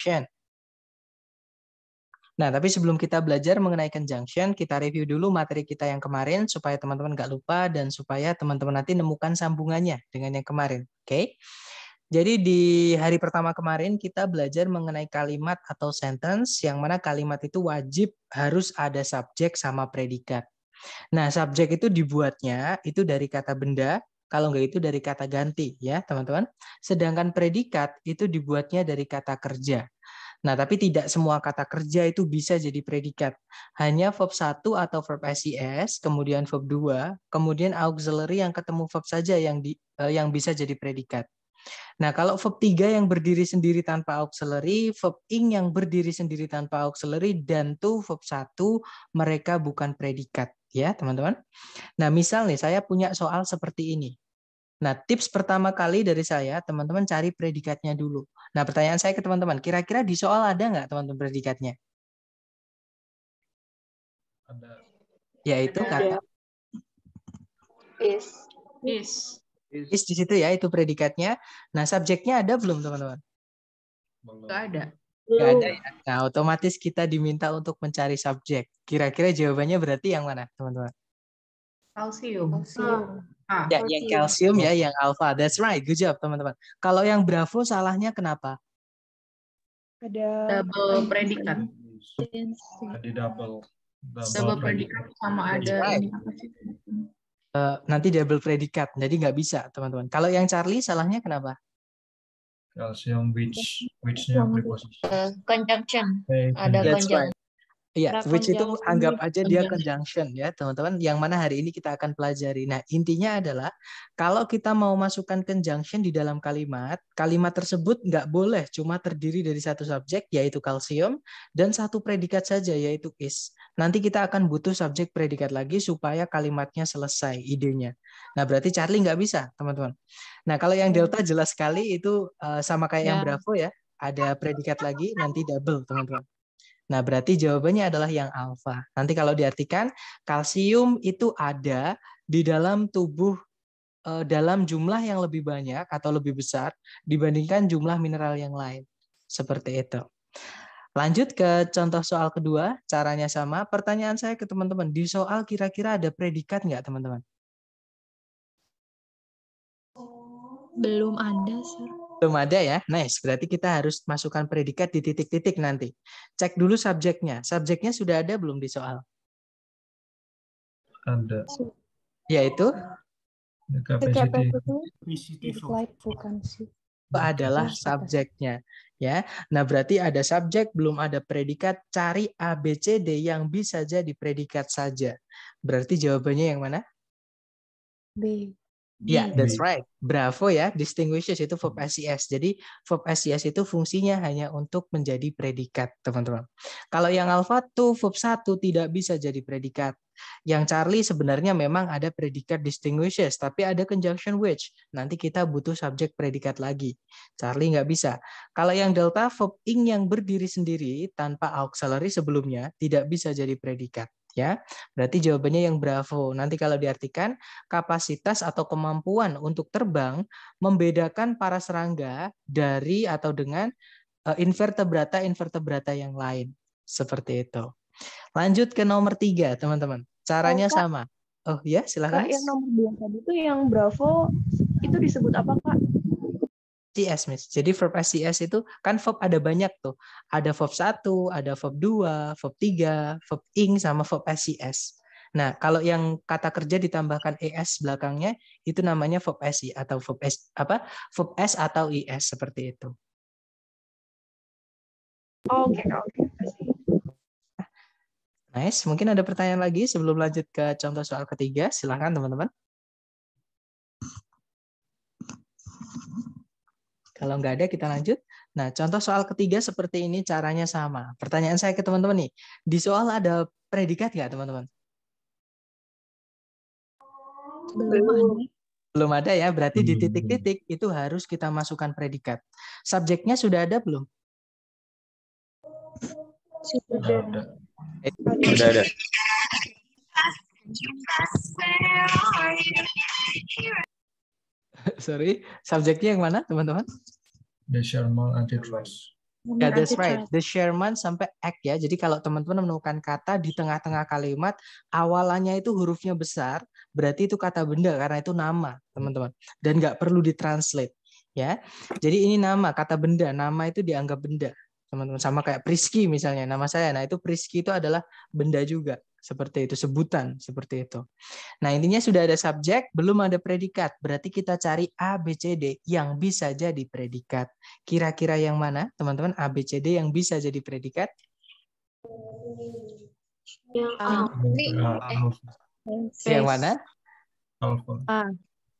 conjunction. Nah, tapi sebelum kita belajar mengenai conjunction, kita review dulu materi kita yang kemarin supaya teman-teman nggak lupa dan supaya teman-teman nanti nemukan sambungannya dengan yang kemarin. Oke? Okay? Jadi di hari pertama kemarin kita belajar mengenai kalimat atau sentence yang mana kalimat itu wajib harus ada subjek sama predikat. Nah, subjek itu dibuatnya itu dari kata benda kalau enggak itu dari kata ganti ya teman-teman. Sedangkan predikat itu dibuatnya dari kata kerja. Nah, tapi tidak semua kata kerja itu bisa jadi predikat. Hanya verb 1 atau verb SES, kemudian verb 2, kemudian auxiliary yang ketemu verb saja yang di, eh, yang bisa jadi predikat. Nah, kalau verb 3 yang berdiri sendiri tanpa auxiliary, verb ing yang berdiri sendiri tanpa auxiliary, dan to verb 1, mereka bukan predikat ya teman-teman. Nah misal nih saya punya soal seperti ini. Nah tips pertama kali dari saya teman-teman cari predikatnya dulu. Nah pertanyaan saya ke teman-teman, kira-kira di soal ada nggak teman-teman predikatnya? Ada. Yaitu ada. kata is. Is. Is di situ ya itu predikatnya. Nah subjeknya ada belum teman-teman? Tidak ada. Gak ada ya. Nah, otomatis kita diminta untuk mencari subjek. Kira-kira jawabannya berarti yang mana, teman-teman? Kalsium. Oh. Ah, ya, kalsium. yang kalsium ya, yang alfa. That's right. Good job, teman-teman. Kalau yang bravo salahnya kenapa? Ada double predikat. Ada double. Double, double predikat sama ada Uh, nanti double predikat, jadi nggak bisa teman-teman. Kalau yang Charlie salahnya kenapa? calcium which which-nya preposition eh, conjunction eh, okay. ada conjunction Iya, which itu anggap aja dia iya. conjunction ya, teman-teman. Yang mana hari ini kita akan pelajari. Nah, intinya adalah kalau kita mau masukkan conjunction di dalam kalimat, kalimat tersebut nggak boleh cuma terdiri dari satu subjek, yaitu kalsium, dan satu predikat saja, yaitu is. Nanti kita akan butuh subjek predikat lagi supaya kalimatnya selesai idenya. Nah, berarti Charlie nggak bisa, teman-teman. Nah, kalau yang delta jelas sekali itu eh, sama kayak ya. yang iya. bravo ya, ada predikat lagi, nanti double, teman-teman. Nah, berarti jawabannya adalah yang alfa. Nanti kalau diartikan, kalsium itu ada di dalam tubuh eh, dalam jumlah yang lebih banyak atau lebih besar dibandingkan jumlah mineral yang lain. Seperti itu. Lanjut ke contoh soal kedua, caranya sama. Pertanyaan saya ke teman-teman, di soal kira-kira ada predikat nggak teman-teman? Belum ada, Sir. Belum ada ya. Nice. Berarti kita harus masukkan predikat di titik-titik nanti. Cek dulu subjeknya. Subjeknya sudah ada belum di soal? Ada. Yaitu? Itu itu adalah subjeknya ya. Nah, berarti ada subjek belum ada predikat, cari ABCD yang bisa jadi predikat saja. Berarti jawabannya yang mana? B. Ya, yeah, hmm, that's right. Bravo ya, distinguishes itu verb SES. Hmm. E jadi verb SES itu fungsinya hanya untuk menjadi predikat, teman-teman. Kalau yang alpha tuh verb 1 tidak bisa jadi predikat. Yang Charlie sebenarnya memang ada predikat distinguishes, tapi ada conjunction which. Nanti kita butuh subjek predikat lagi. Charlie nggak bisa. Kalau yang delta verb ing yang berdiri sendiri tanpa auxiliary sebelumnya tidak bisa jadi predikat ya. Berarti jawabannya yang bravo. Nanti kalau diartikan kapasitas atau kemampuan untuk terbang membedakan para serangga dari atau dengan eh, invertebrata invertebrata yang lain. Seperti itu. Lanjut ke nomor tiga, teman-teman. Caranya oh, sama. Oh ya, silakan. yang nomor dua itu yang bravo itu disebut apa, Pak? CS Miss. Jadi verb SIS itu kan verb ada banyak tuh. Ada verb 1, ada verb 2, verb 3, verb ing, sama verb SIS. Nah, kalau yang kata kerja ditambahkan es belakangnya, itu namanya verb SI atau verb S, apa? verb S atau is seperti itu. Oh, oke, okay, oke. Okay. Nice. Nah, mungkin ada pertanyaan lagi sebelum lanjut ke contoh soal ketiga. Silahkan teman-teman. Kalau nggak ada, kita lanjut. Nah, contoh soal ketiga seperti ini caranya sama. Pertanyaan saya ke teman-teman nih, di soal ada predikat nggak teman-teman? Belum ada. Belum ada ya, berarti di titik-titik itu harus kita masukkan predikat. Subjeknya sudah ada belum? Sudah ada. Sudah ada. sorry, subjeknya yang mana teman-teman? The Sherman Antitrust. Ya, yeah, that's right. The Sherman sampai act ya. Jadi kalau teman-teman menemukan kata di tengah-tengah kalimat, awalannya itu hurufnya besar, berarti itu kata benda karena itu nama, teman-teman. Dan nggak perlu ditranslate ya. Jadi ini nama, kata benda. Nama itu dianggap benda, teman-teman. Sama kayak Priski misalnya, nama saya. Nah, itu Priski itu adalah benda juga seperti itu sebutan seperti itu. Nah, intinya sudah ada subjek, belum ada predikat. Berarti kita cari A B C D yang bisa jadi predikat. Kira-kira yang mana? Teman-teman A B C D yang bisa jadi predikat? Yang A. Yang mana?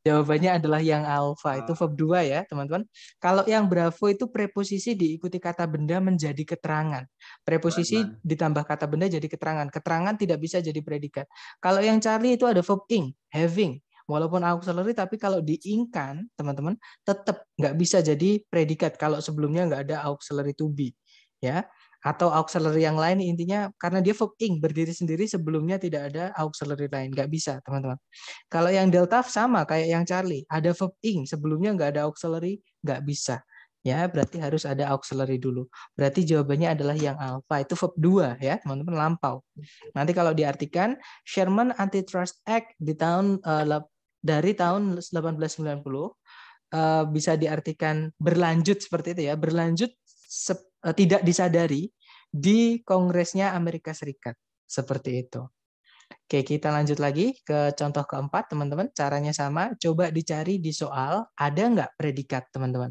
Jawabannya adalah yang alfa ah. itu verb 2 ya, teman-teman. Kalau yang bravo itu preposisi diikuti kata benda menjadi keterangan. Preposisi nah. ditambah kata benda jadi keterangan. Keterangan tidak bisa jadi predikat. Kalau yang Charlie itu ada verb ing, having. Walaupun auxiliary tapi kalau diingkan, teman-teman, tetap nggak bisa jadi predikat kalau sebelumnya nggak ada auxiliary to be. Ya atau auxiliary yang lain intinya karena dia verb ing berdiri sendiri sebelumnya tidak ada auxiliary lain nggak bisa teman-teman kalau yang delta sama kayak yang Charlie ada verb ing sebelumnya nggak ada auxiliary nggak bisa ya berarti harus ada auxiliary dulu berarti jawabannya adalah yang alpha itu verb 2 ya teman-teman lampau nanti kalau diartikan Sherman Antitrust Act di tahun eh, dari tahun 1890 uh, eh, bisa diartikan berlanjut seperti itu ya berlanjut Eh, tidak disadari di Kongresnya Amerika Serikat. Seperti itu. Oke, kita lanjut lagi ke contoh keempat, teman-teman. Caranya sama, coba dicari di soal, ada nggak predikat, teman-teman?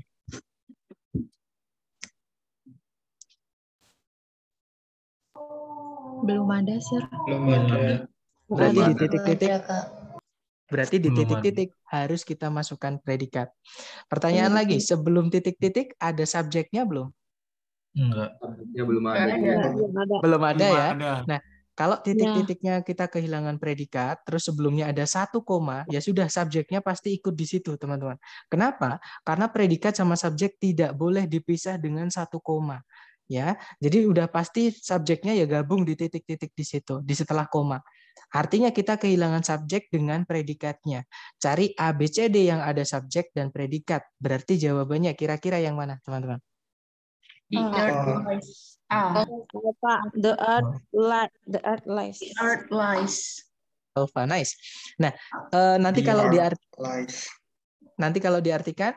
Belum ada, Sir. Belum ada. Berarti di titik-titik. Berarti di titik-titik harus kita masukkan predikat. Pertanyaan iya, lagi, sebelum titik-titik ada subjeknya belum? Enggak. Ya, belum ada. Ya, Belum ada. ya. Nah, kalau iya. titik-titiknya kita kehilangan predikat, terus sebelumnya ada satu koma, ya sudah subjeknya pasti ikut di situ, teman-teman. Kenapa? Karena predikat sama subjek tidak boleh dipisah dengan satu koma ya. Jadi udah pasti subjeknya ya gabung di titik-titik di situ, di setelah koma. Artinya kita kehilangan subjek dengan predikatnya. Cari A B C D yang ada subjek dan predikat. Berarti jawabannya kira-kira yang mana, teman-teman? The uh, earth lies. Ah. uh, the earth lies. The earth lies. The earth lies. Alpha, nice. Nah, uh, nanti kalau diart nanti kalau diartikan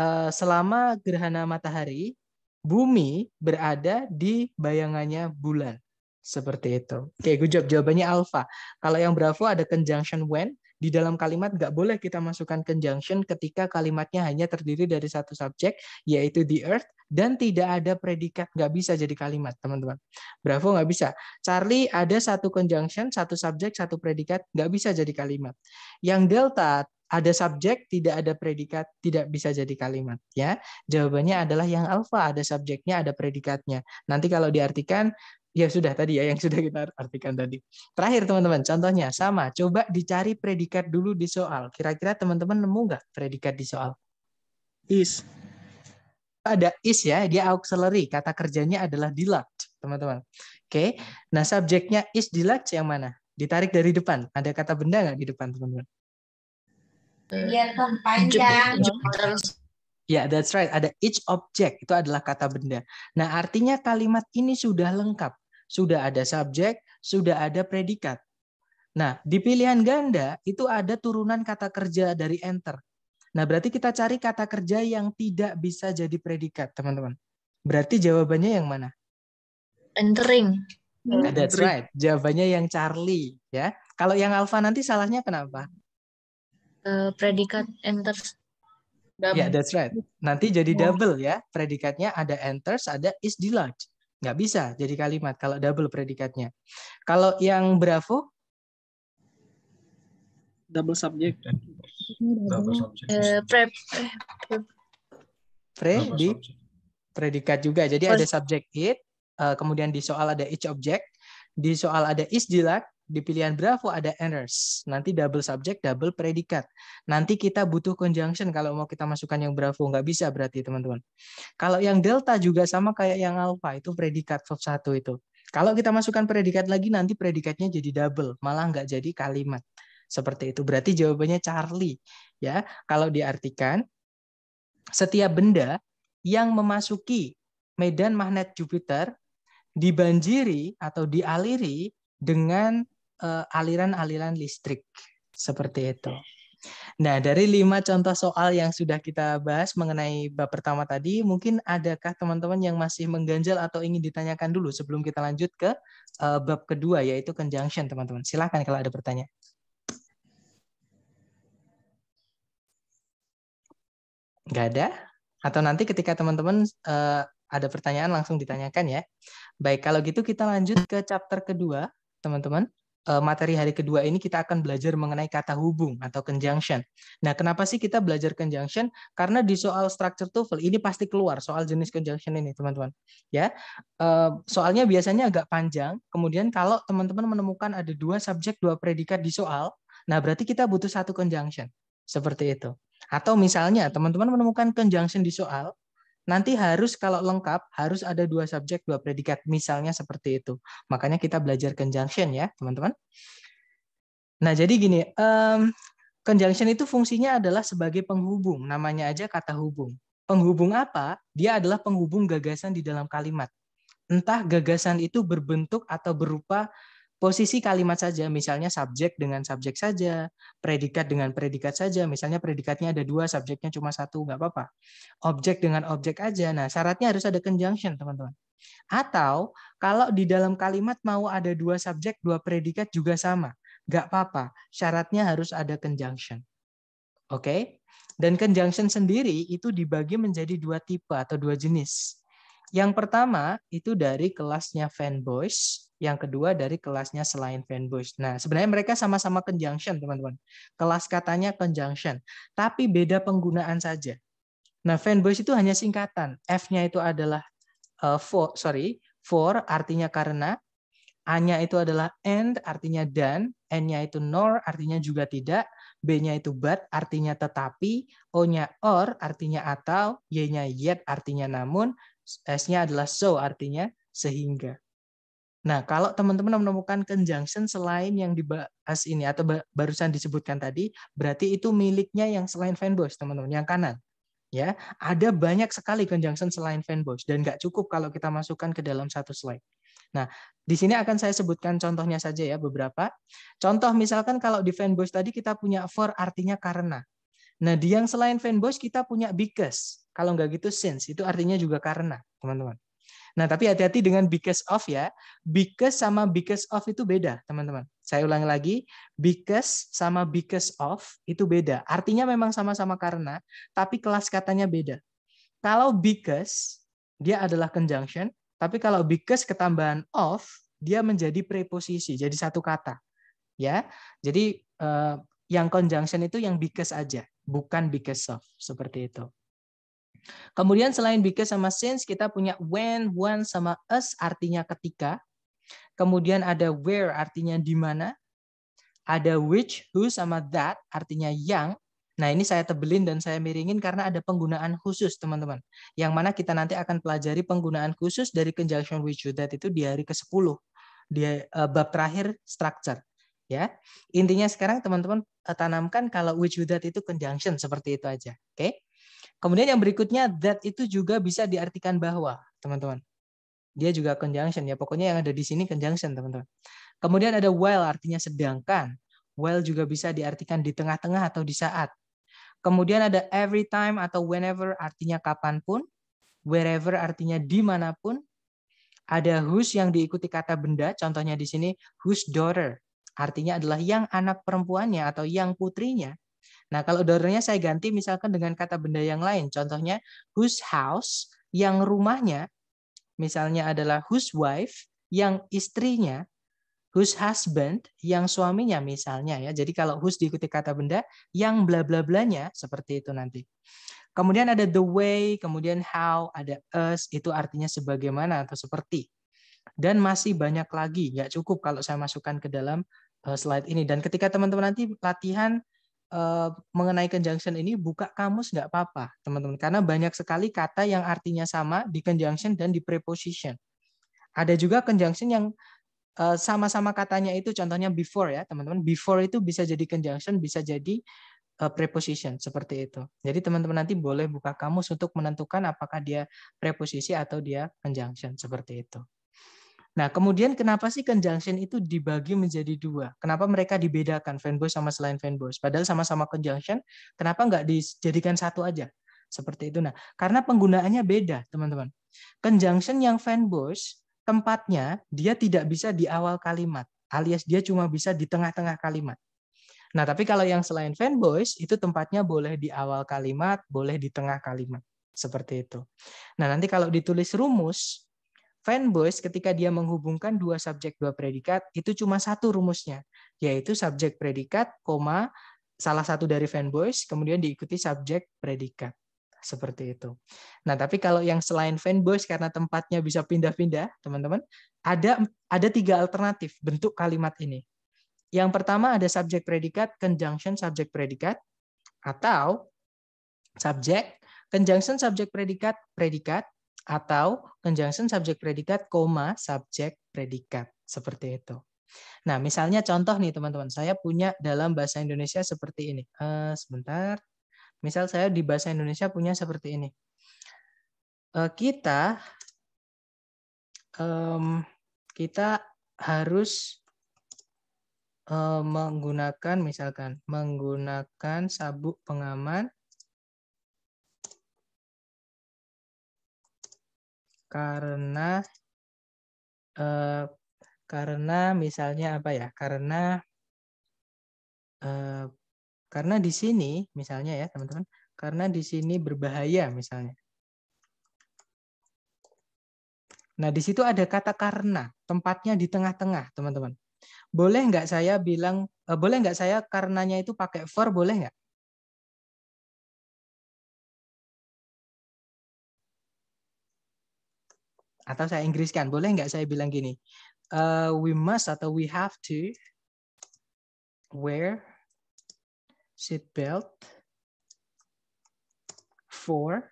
uh, selama gerhana matahari, bumi berada di bayangannya bulan. Seperti itu. Oke, okay, good job. Jawabannya alpha. Kalau yang bravo ada conjunction when, di dalam kalimat nggak boleh kita masukkan conjunction ketika kalimatnya hanya terdiri dari satu subjek, yaitu the earth, dan tidak ada predikat. Nggak bisa jadi kalimat, teman-teman. Bravo, nggak bisa. Charlie, ada satu conjunction, satu subjek, satu predikat, nggak bisa jadi kalimat. Yang delta, ada subjek, tidak ada predikat, tidak bisa jadi kalimat. Ya, jawabannya adalah yang alpha ada subjeknya, ada predikatnya. Nanti kalau diartikan ya sudah tadi ya yang sudah kita artikan tadi. Terakhir teman-teman, contohnya sama. Coba dicari predikat dulu di soal. Kira-kira teman-teman nemu nggak predikat di soal? Is. Ada is ya, dia auxiliary. Kata kerjanya adalah dilat teman-teman. Oke, nah subjeknya is dilat yang mana? Ditarik dari depan. Ada kata benda nggak di depan, teman-teman? Iya, ya panjang. Ya, yeah, that's right. Ada each object itu adalah kata benda. Nah, artinya kalimat ini sudah lengkap sudah ada subjek, sudah ada predikat. Nah, di pilihan ganda itu ada turunan kata kerja dari enter. Nah, berarti kita cari kata kerja yang tidak bisa jadi predikat, teman-teman. Berarti jawabannya yang mana? Entering. Nah, that's right. Jawabannya yang Charlie, ya. Kalau yang alfa nanti salahnya kenapa? Uh, predikat enter. Ya, yeah, that's right. Nanti jadi double ya. Predikatnya ada enters, ada is the large. Nggak bisa jadi kalimat kalau double predikatnya. Kalau yang bravo? Double subject. Eh, pre, pre, di predikat juga. Jadi ada subject it, eh, kemudian di soal ada each object, di soal ada is dilak, di pilihan Bravo ada errors. Nanti double subject, double predikat. Nanti kita butuh conjunction kalau mau kita masukkan yang Bravo. Nggak bisa berarti, teman-teman. Kalau yang Delta juga sama kayak yang Alpha. Itu predikat verb 1 itu. Kalau kita masukkan predikat lagi, nanti predikatnya jadi double. Malah nggak jadi kalimat. Seperti itu. Berarti jawabannya Charlie. ya. Kalau diartikan, setiap benda yang memasuki medan magnet Jupiter dibanjiri atau dialiri dengan Eh, aliran-aliran listrik seperti itu. Nah, dari lima contoh soal yang sudah kita bahas mengenai bab pertama tadi, mungkin adakah teman-teman yang masih mengganjal atau ingin ditanyakan dulu sebelum kita lanjut ke uh, bab kedua, yaitu conjunction, teman-teman. Silahkan kalau ada pertanyaan. Nggak ada? Atau nanti ketika teman-teman uh, ada pertanyaan langsung ditanyakan ya. Baik, kalau gitu kita lanjut ke chapter kedua, teman-teman Eh, materi hari kedua ini kita akan belajar mengenai kata hubung atau conjunction. Nah, kenapa sih kita belajar conjunction? Karena di soal structure TOEFL ini pasti keluar soal jenis conjunction ini, teman-teman. Ya, eh, soalnya biasanya agak panjang. Kemudian kalau teman-teman menemukan ada dua subjek, dua predikat di soal, nah berarti kita butuh satu conjunction seperti itu. Atau misalnya teman-teman menemukan conjunction di soal, Nanti harus kalau lengkap harus ada dua subjek dua predikat misalnya seperti itu. Makanya kita belajar conjunction ya teman-teman. Nah jadi gini um, conjunction itu fungsinya adalah sebagai penghubung. Namanya aja kata hubung. Penghubung apa? Dia adalah penghubung gagasan di dalam kalimat. Entah gagasan itu berbentuk atau berupa posisi kalimat saja, misalnya subjek dengan subjek saja, predikat dengan predikat saja, misalnya predikatnya ada dua, subjeknya cuma satu, nggak apa-apa. Objek dengan objek aja. Nah, syaratnya harus ada conjunction, teman-teman. Atau kalau di dalam kalimat mau ada dua subjek, dua predikat juga sama. Nggak apa-apa, syaratnya harus ada conjunction. Oke? Dan conjunction sendiri itu dibagi menjadi dua tipe atau dua jenis. Yang pertama itu dari kelasnya fanboys, yang kedua dari kelasnya selain Van Bush. Nah, sebenarnya mereka sama-sama conjunction, teman-teman. Kelas katanya conjunction, tapi beda penggunaan saja. Nah, Van Bush itu hanya singkatan. F-nya itu adalah uh, for, sorry, for artinya karena, A-nya itu adalah and artinya dan, N-nya itu nor artinya juga tidak, B-nya itu but artinya tetapi, O-nya or artinya atau, Y-nya yet artinya namun, S-nya adalah so artinya sehingga. Nah, kalau teman-teman menemukan conjunction selain yang dibahas ini atau barusan disebutkan tadi, berarti itu miliknya yang selain fanbox, teman-teman, yang kanan. Ya, ada banyak sekali conjunction selain fanbox dan nggak cukup kalau kita masukkan ke dalam satu slide. Nah, di sini akan saya sebutkan contohnya saja ya beberapa. Contoh misalkan kalau di fanbox tadi kita punya for artinya karena. Nah, di yang selain fanbox kita punya because. Kalau nggak gitu since, itu artinya juga karena, teman-teman. Nah, tapi hati-hati dengan because of ya. Because sama because of itu beda, teman-teman. Saya ulangi lagi, because sama because of itu beda. Artinya memang sama-sama karena, tapi kelas katanya beda. Kalau because dia adalah conjunction, tapi kalau because ketambahan of dia menjadi preposisi, jadi satu kata. Ya. Jadi eh, yang conjunction itu yang because aja, bukan because of, seperti itu. Kemudian selain because sama since, kita punya when, when sama as, artinya ketika. Kemudian ada where, artinya di mana. Ada which, who, sama that, artinya yang. Nah ini saya tebelin dan saya miringin karena ada penggunaan khusus teman-teman. Yang mana kita nanti akan pelajari penggunaan khusus dari conjunction which, who, that itu di hari ke-10. Di uh, bab terakhir structure ya. Intinya sekarang teman-teman eh, tanamkan kalau which that itu conjunction seperti itu aja. Oke. Okay? Kemudian yang berikutnya that itu juga bisa diartikan bahwa, teman-teman. Dia juga conjunction ya. Pokoknya yang ada di sini conjunction, teman-teman. Kemudian ada while artinya sedangkan. While juga bisa diartikan di tengah-tengah atau di saat. Kemudian ada every time atau whenever artinya kapanpun. Wherever artinya dimanapun. Ada whose yang diikuti kata benda, contohnya di sini whose daughter. Artinya adalah yang anak perempuannya atau yang putrinya. Nah, kalau ordernya saya ganti misalkan dengan kata benda yang lain. Contohnya whose house yang rumahnya misalnya adalah whose wife yang istrinya, whose husband yang suaminya misalnya ya. Jadi kalau whose diikuti kata benda yang bla bla blanya seperti itu nanti. Kemudian ada the way, kemudian how, ada us itu artinya sebagaimana atau seperti. Dan masih banyak lagi, nggak cukup kalau saya masukkan ke dalam uh, slide ini. Dan ketika teman-teman nanti latihan Eh, mengenai conjunction ini buka kamus nggak apa-apa, teman-teman. Karena banyak sekali kata yang artinya sama di conjunction dan di preposition. Ada juga conjunction yang eh, sama-sama katanya itu contohnya before ya, teman-teman. Before itu bisa jadi conjunction, bisa jadi eh, preposition seperti itu. Jadi teman-teman nanti boleh buka kamus untuk menentukan apakah dia preposisi atau dia conjunction seperti itu. Nah, kemudian kenapa sih conjunction itu dibagi menjadi dua? Kenapa mereka dibedakan fanboy sama selain fanboy? Padahal sama-sama conjunction, kenapa nggak dijadikan satu aja? Seperti itu. Nah, karena penggunaannya beda, teman-teman. Conjunction yang fanboys tempatnya dia tidak bisa di awal kalimat, alias dia cuma bisa di tengah-tengah kalimat. Nah, tapi kalau yang selain fanboys itu tempatnya boleh di awal kalimat, boleh di tengah kalimat, seperti itu. Nah, nanti kalau ditulis rumus Fanboys ketika dia menghubungkan dua subjek dua predikat itu cuma satu rumusnya, yaitu subjek predikat, koma salah satu dari fanboys kemudian diikuti subjek predikat. Seperti itu. Nah, tapi kalau yang selain fanboys karena tempatnya bisa pindah-pindah, teman-teman, ada ada tiga alternatif bentuk kalimat ini. Yang pertama ada subjek predikat, conjunction subjek predikat, atau subjek, conjunction subjek predikat, predikat, atau conjunction subjek predikat, koma subjek predikat seperti itu. Nah, misalnya contoh nih teman-teman, saya punya dalam bahasa Indonesia seperti ini. Uh, sebentar, misal saya di bahasa Indonesia punya seperti ini. Uh, kita um, kita harus eh, menggunakan misalkan menggunakan sabuk pengaman karena eh, karena misalnya apa ya? Karena eh, karena di sini misalnya ya teman-teman, karena di sini berbahaya misalnya. Nah, di situ ada kata karena, tempatnya di tengah-tengah, teman-teman. Boleh nggak saya bilang, eh, boleh nggak saya karenanya itu pakai for, boleh nggak? atau saya Inggriskan. Boleh nggak saya bilang gini? Uh, we must atau we have to wear seat belt for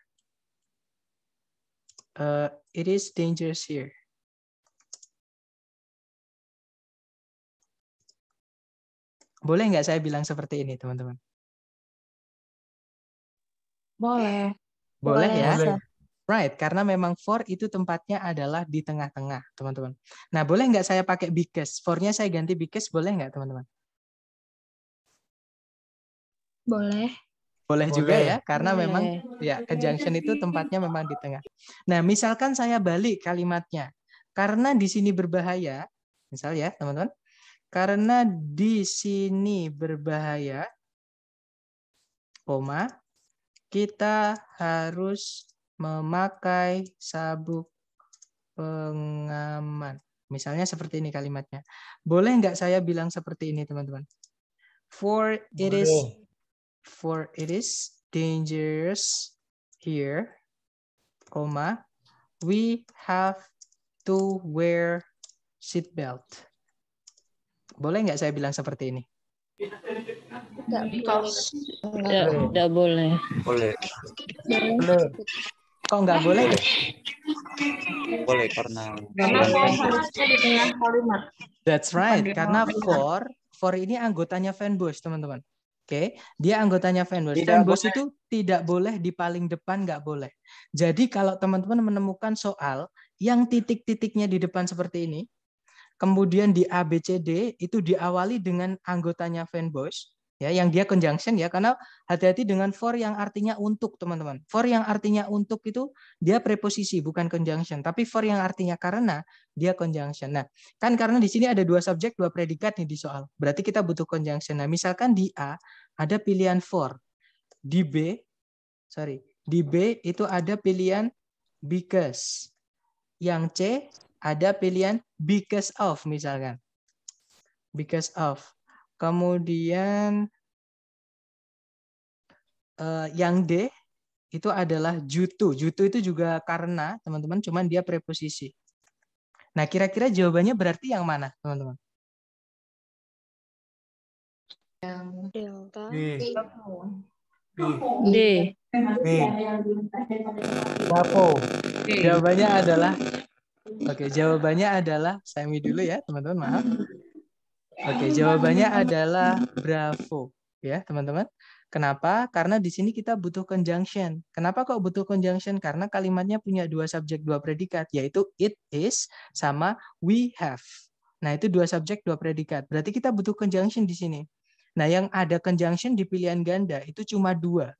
uh, it is dangerous here. Boleh nggak saya bilang seperti ini, teman-teman? Boleh. Boleh, Boleh ya? Boleh. Right, karena memang for itu tempatnya adalah di tengah-tengah, teman-teman. Nah, boleh nggak saya pakai because? For-nya saya ganti because, boleh nggak, teman-teman? Boleh. Boleh juga Boleh. ya, karena Boleh. memang ya conjunction itu tempatnya memang di tengah. Nah, misalkan saya balik kalimatnya, karena di sini berbahaya, misal ya teman-teman, karena di sini berbahaya, koma, kita harus memakai sabuk pengaman. Misalnya seperti ini kalimatnya. Boleh nggak saya bilang seperti ini, teman-teman? For it is for it is dangerous here, comma, we have to wear seatbelt. Boleh nggak saya bilang seperti ini? Tidak boleh. Tidak boleh. Boleh. Boleh. Kok nggak boleh? Ya? Boleh karena. Karena That's right. Karena for for ini anggotanya fanboys teman-teman. Oke, okay. dia anggotanya fanboys. Tidak itu tidak boleh di paling depan, nggak boleh. Jadi kalau teman-teman menemukan soal yang titik-titiknya di depan seperti ini, kemudian di ABCD itu diawali dengan anggotanya fanboys, ya yang dia conjunction ya karena hati-hati dengan for yang artinya untuk teman-teman for yang artinya untuk itu dia preposisi bukan conjunction tapi for yang artinya karena dia conjunction nah kan karena di sini ada dua subjek dua predikat nih di soal berarti kita butuh conjunction nah misalkan di A ada pilihan for di B sorry di B itu ada pilihan because yang C ada pilihan because of misalkan because of Kemudian uh, yang D itu adalah jutu. Jutu itu juga karena, teman-teman, cuman dia preposisi. Nah, kira-kira jawabannya berarti yang mana, teman-teman? Yang delta. D. D. D. D. D. Jawabannya adalah Oke, jawabannya adalah Sami dulu ya, teman-teman. Maaf. Oke, jawabannya adalah bravo ya, teman-teman. Kenapa? Karena di sini kita butuh conjunction. Kenapa kok butuh conjunction? Karena kalimatnya punya dua subjek, dua predikat, yaitu it is sama we have. Nah, itu dua subjek, dua predikat. Berarti kita butuh conjunction di sini. Nah, yang ada conjunction di pilihan ganda itu cuma dua,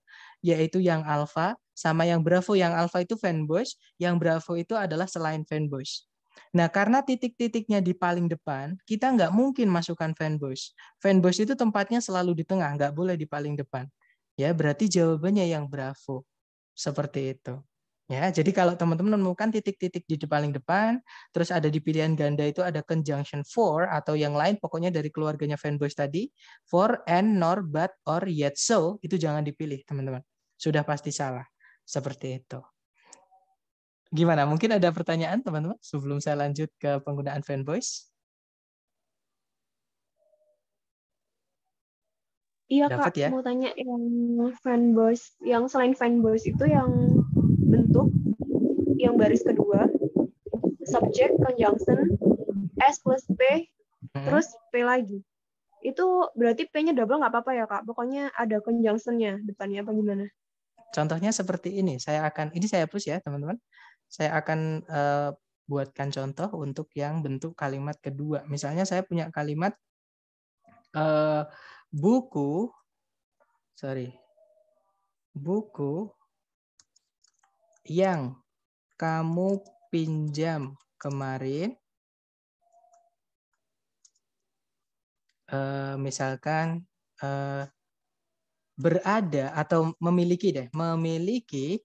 yaitu yang alpha sama yang bravo. Yang alpha itu fanboys, yang bravo itu adalah selain fanboys. Nah, karena titik-titiknya di paling depan, kita nggak mungkin masukkan fanbase. Fanbase itu tempatnya selalu di tengah, nggak boleh di paling depan. Ya, berarti jawabannya yang bravo. Seperti itu. Ya, jadi kalau teman-teman menemukan titik-titik di paling depan, terus ada di pilihan ganda itu ada conjunction for atau yang lain, pokoknya dari keluarganya fanboys tadi, for and nor but or yet so itu jangan dipilih teman-teman. Sudah pasti salah. Seperti itu. Gimana? Mungkin ada pertanyaan teman-teman sebelum saya lanjut ke penggunaan fanboys? Iya Dapat, kak, ya? mau tanya yang fanboys, yang selain fanboys itu yang bentuk, yang baris kedua, subject conjunction S plus P, hmm. terus P lagi. Itu berarti P-nya double nggak apa-apa ya kak? Pokoknya ada conjunction-nya depannya apa gimana? Contohnya seperti ini, saya akan, ini saya hapus ya teman-teman saya akan uh, buatkan contoh untuk yang bentuk kalimat kedua. Misalnya saya punya kalimat uh, buku, sorry, buku yang kamu pinjam kemarin, uh, misalkan uh, berada atau memiliki deh, memiliki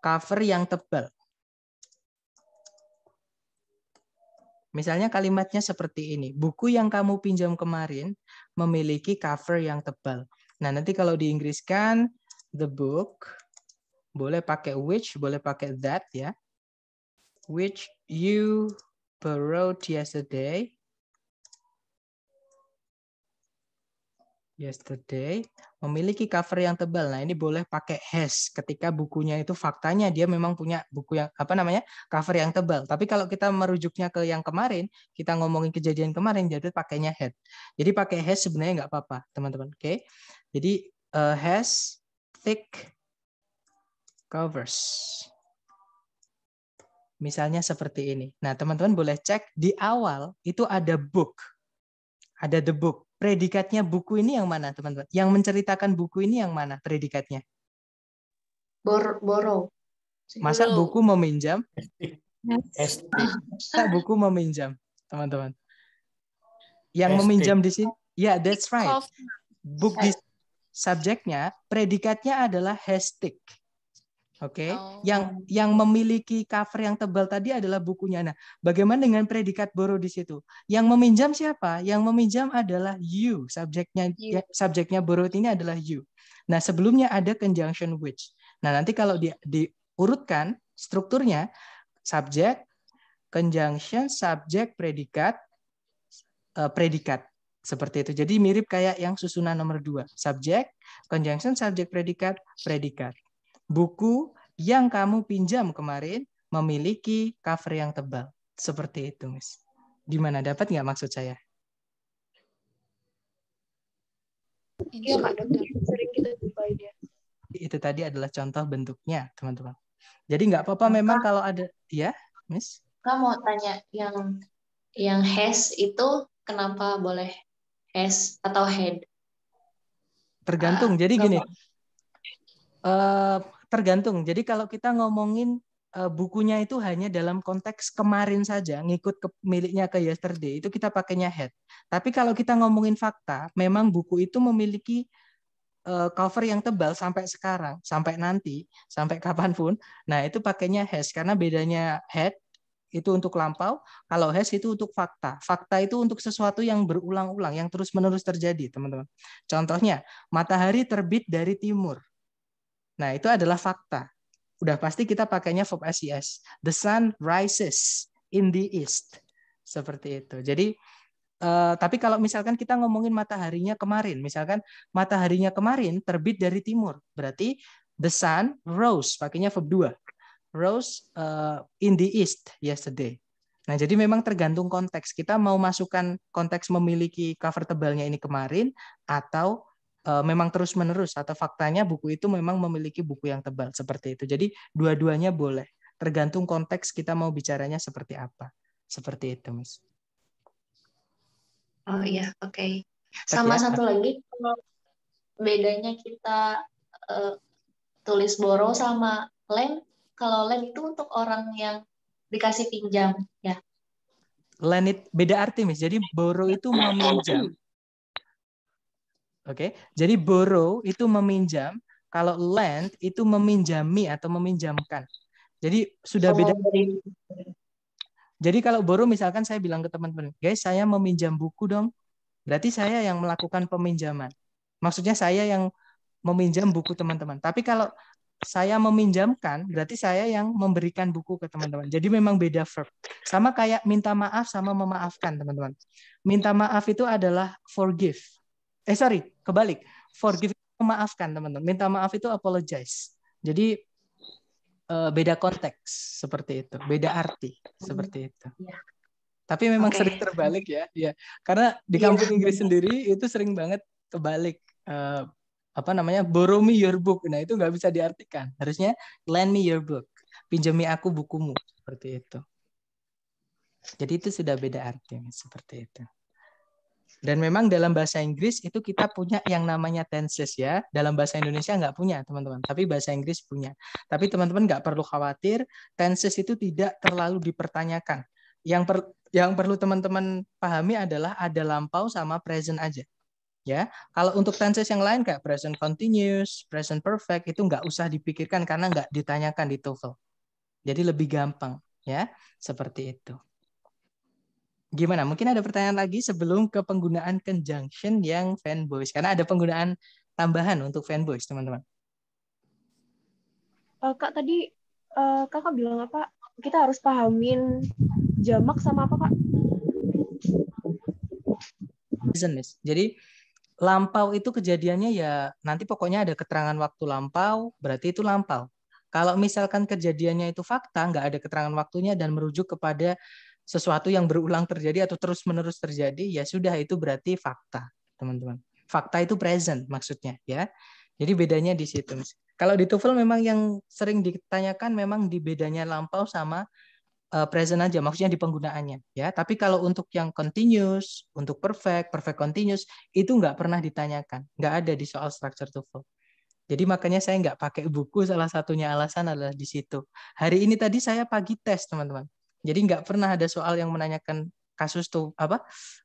cover yang tebal. Misalnya kalimatnya seperti ini, buku yang kamu pinjam kemarin memiliki cover yang tebal. Nah, nanti kalau diinggriskan the book boleh pakai which, boleh pakai that ya. Which you borrowed yesterday Yesterday memiliki cover yang tebal. Nah, ini boleh pakai has ketika bukunya itu faktanya dia memang punya buku yang apa namanya? cover yang tebal. Tapi kalau kita merujuknya ke yang kemarin, kita ngomongin kejadian kemarin jadi pakainya had. Jadi pakai has sebenarnya nggak apa-apa, teman-teman. Oke. Okay? Jadi uh, eh, has thick covers. Misalnya seperti ini. Nah, teman-teman boleh cek di awal itu ada book. Ada the book predikatnya buku ini yang mana, teman-teman? Yang menceritakan buku ini yang mana predikatnya? Bor borrow. Masa buku meminjam? Masa buku meminjam, teman-teman? Yang ST. meminjam di sini? Ya, yeah, that's right. Book di subjeknya, predikatnya adalah hashtag. Oke, okay? oh. yang yang memiliki cover yang tebal tadi adalah bukunya. Nah, bagaimana dengan predikat borrow di situ? Yang meminjam siapa? Yang meminjam adalah you. Subjeknya you. Ya, subjeknya borrow ini adalah you. Nah, sebelumnya ada conjunction which. Nah, nanti kalau di, diurutkan strukturnya subjek, conjunction, subjek, predikat, eh, predikat seperti itu. Jadi mirip kayak yang susunan nomor dua, subjek, conjunction, subjek, predikat, predikat buku yang kamu pinjam kemarin memiliki cover yang tebal. Seperti itu, Miss. Gimana, dapat nggak maksud saya? Iya, Pak Dokter. Sering kita jumpai dia. Itu tadi adalah contoh bentuknya, teman-teman. Jadi nggak apa-apa memang kalau ada... Ya, Miss? Kamu mau tanya yang yang has itu kenapa boleh has atau head? Tergantung. Ah, Jadi gini, uh, tergantung. Jadi kalau kita ngomongin eh, bukunya itu hanya dalam konteks kemarin saja, ngikut ke miliknya ke yesterday, itu kita pakainya head. Tapi kalau kita ngomongin fakta, memang buku itu memiliki eh, cover yang tebal sampai sekarang, sampai nanti, sampai kapanpun. Nah itu pakainya head, karena bedanya head itu untuk lampau, kalau has itu untuk fakta. Fakta itu untuk sesuatu yang berulang-ulang, yang terus-menerus terjadi, teman-teman. Contohnya, matahari terbit dari timur. Nah, itu adalah fakta. Udah pasti kita pakainya verb SES. The sun rises in the east. Seperti itu. Jadi Uh, tapi kalau misalkan kita ngomongin mataharinya kemarin, misalkan mataharinya kemarin terbit dari timur, berarti the sun rose, pakainya verb 2. Rose uh, in the east yesterday. Nah, jadi memang tergantung konteks. Kita mau masukkan konteks memiliki cover tebalnya ini kemarin atau Eh, memang terus menerus atau faktanya buku itu memang memiliki buku yang tebal seperti itu. Jadi dua-duanya boleh, tergantung konteks kita mau bicaranya seperti apa. Seperti itu, Miss. Oh iya, oke. Okay. Sama ya, satu lagi bedanya kita uh, tulis boro sama lem. Kalau lem itu untuk orang yang dikasih pinjam, ya. Lenit beda arti, Miss. Jadi boro itu meminjam Oke. Jadi borrow itu meminjam, kalau lend itu meminjami atau meminjamkan. Jadi sudah beda oh. jadi kalau borrow misalkan saya bilang ke teman-teman, guys saya meminjam buku dong, berarti saya yang melakukan peminjaman. Maksudnya saya yang meminjam buku teman-teman. Tapi kalau saya meminjamkan, berarti saya yang memberikan buku ke teman-teman. Jadi memang beda verb. Sama kayak minta maaf sama memaafkan teman-teman. Minta maaf itu adalah forgive eh sorry kebalik forgive memaafkan teman-teman minta maaf itu apologize jadi eh, beda konteks seperti itu beda arti seperti itu ya. tapi memang okay. sering terbalik ya ya karena di iya. kampung ya. Inggris sendiri itu sering banget kebalik uh, apa namanya borrow me your book nah itu nggak bisa diartikan harusnya lend me your book pinjami aku bukumu seperti itu jadi itu sudah beda arti seperti itu dan memang dalam bahasa Inggris itu kita punya yang namanya tenses ya. Dalam bahasa Indonesia nggak punya teman-teman, tapi bahasa Inggris punya. Tapi teman-teman nggak perlu khawatir, tenses itu tidak terlalu dipertanyakan. Yang per, yang perlu teman-teman pahami adalah ada lampau sama present aja. Ya, kalau untuk tenses yang lain kayak present continuous, present perfect itu nggak usah dipikirkan karena nggak ditanyakan di TOEFL. Jadi lebih gampang ya, seperti itu gimana? Mungkin ada pertanyaan lagi sebelum ke penggunaan conjunction yang fanboys. Karena ada penggunaan tambahan untuk fanboys, teman-teman. Uh, kak, tadi eh, kakak bilang apa? Kita harus pahamin jamak sama apa, Kak? Business. Jadi lampau itu kejadiannya ya nanti pokoknya ada keterangan waktu lampau, berarti itu lampau. Kalau misalkan kejadiannya itu fakta, nggak ada keterangan waktunya dan merujuk kepada sesuatu yang berulang terjadi atau terus-menerus terjadi, ya sudah itu berarti fakta, teman-teman. Fakta itu present maksudnya, ya. Jadi bedanya di situ. Kalau di TOEFL memang yang sering ditanyakan memang di bedanya lampau sama eh, present aja, maksudnya di penggunaannya, ya. Tapi kalau untuk yang continuous, untuk perfect, perfect continuous itu nggak pernah ditanyakan, nggak ada di soal structure TOEFL. Jadi makanya saya nggak pakai buku, salah satunya alasan adalah di situ. Hari ini tadi saya pagi tes, teman-teman. Jadi nggak pernah ada soal yang menanyakan kasus tuh apa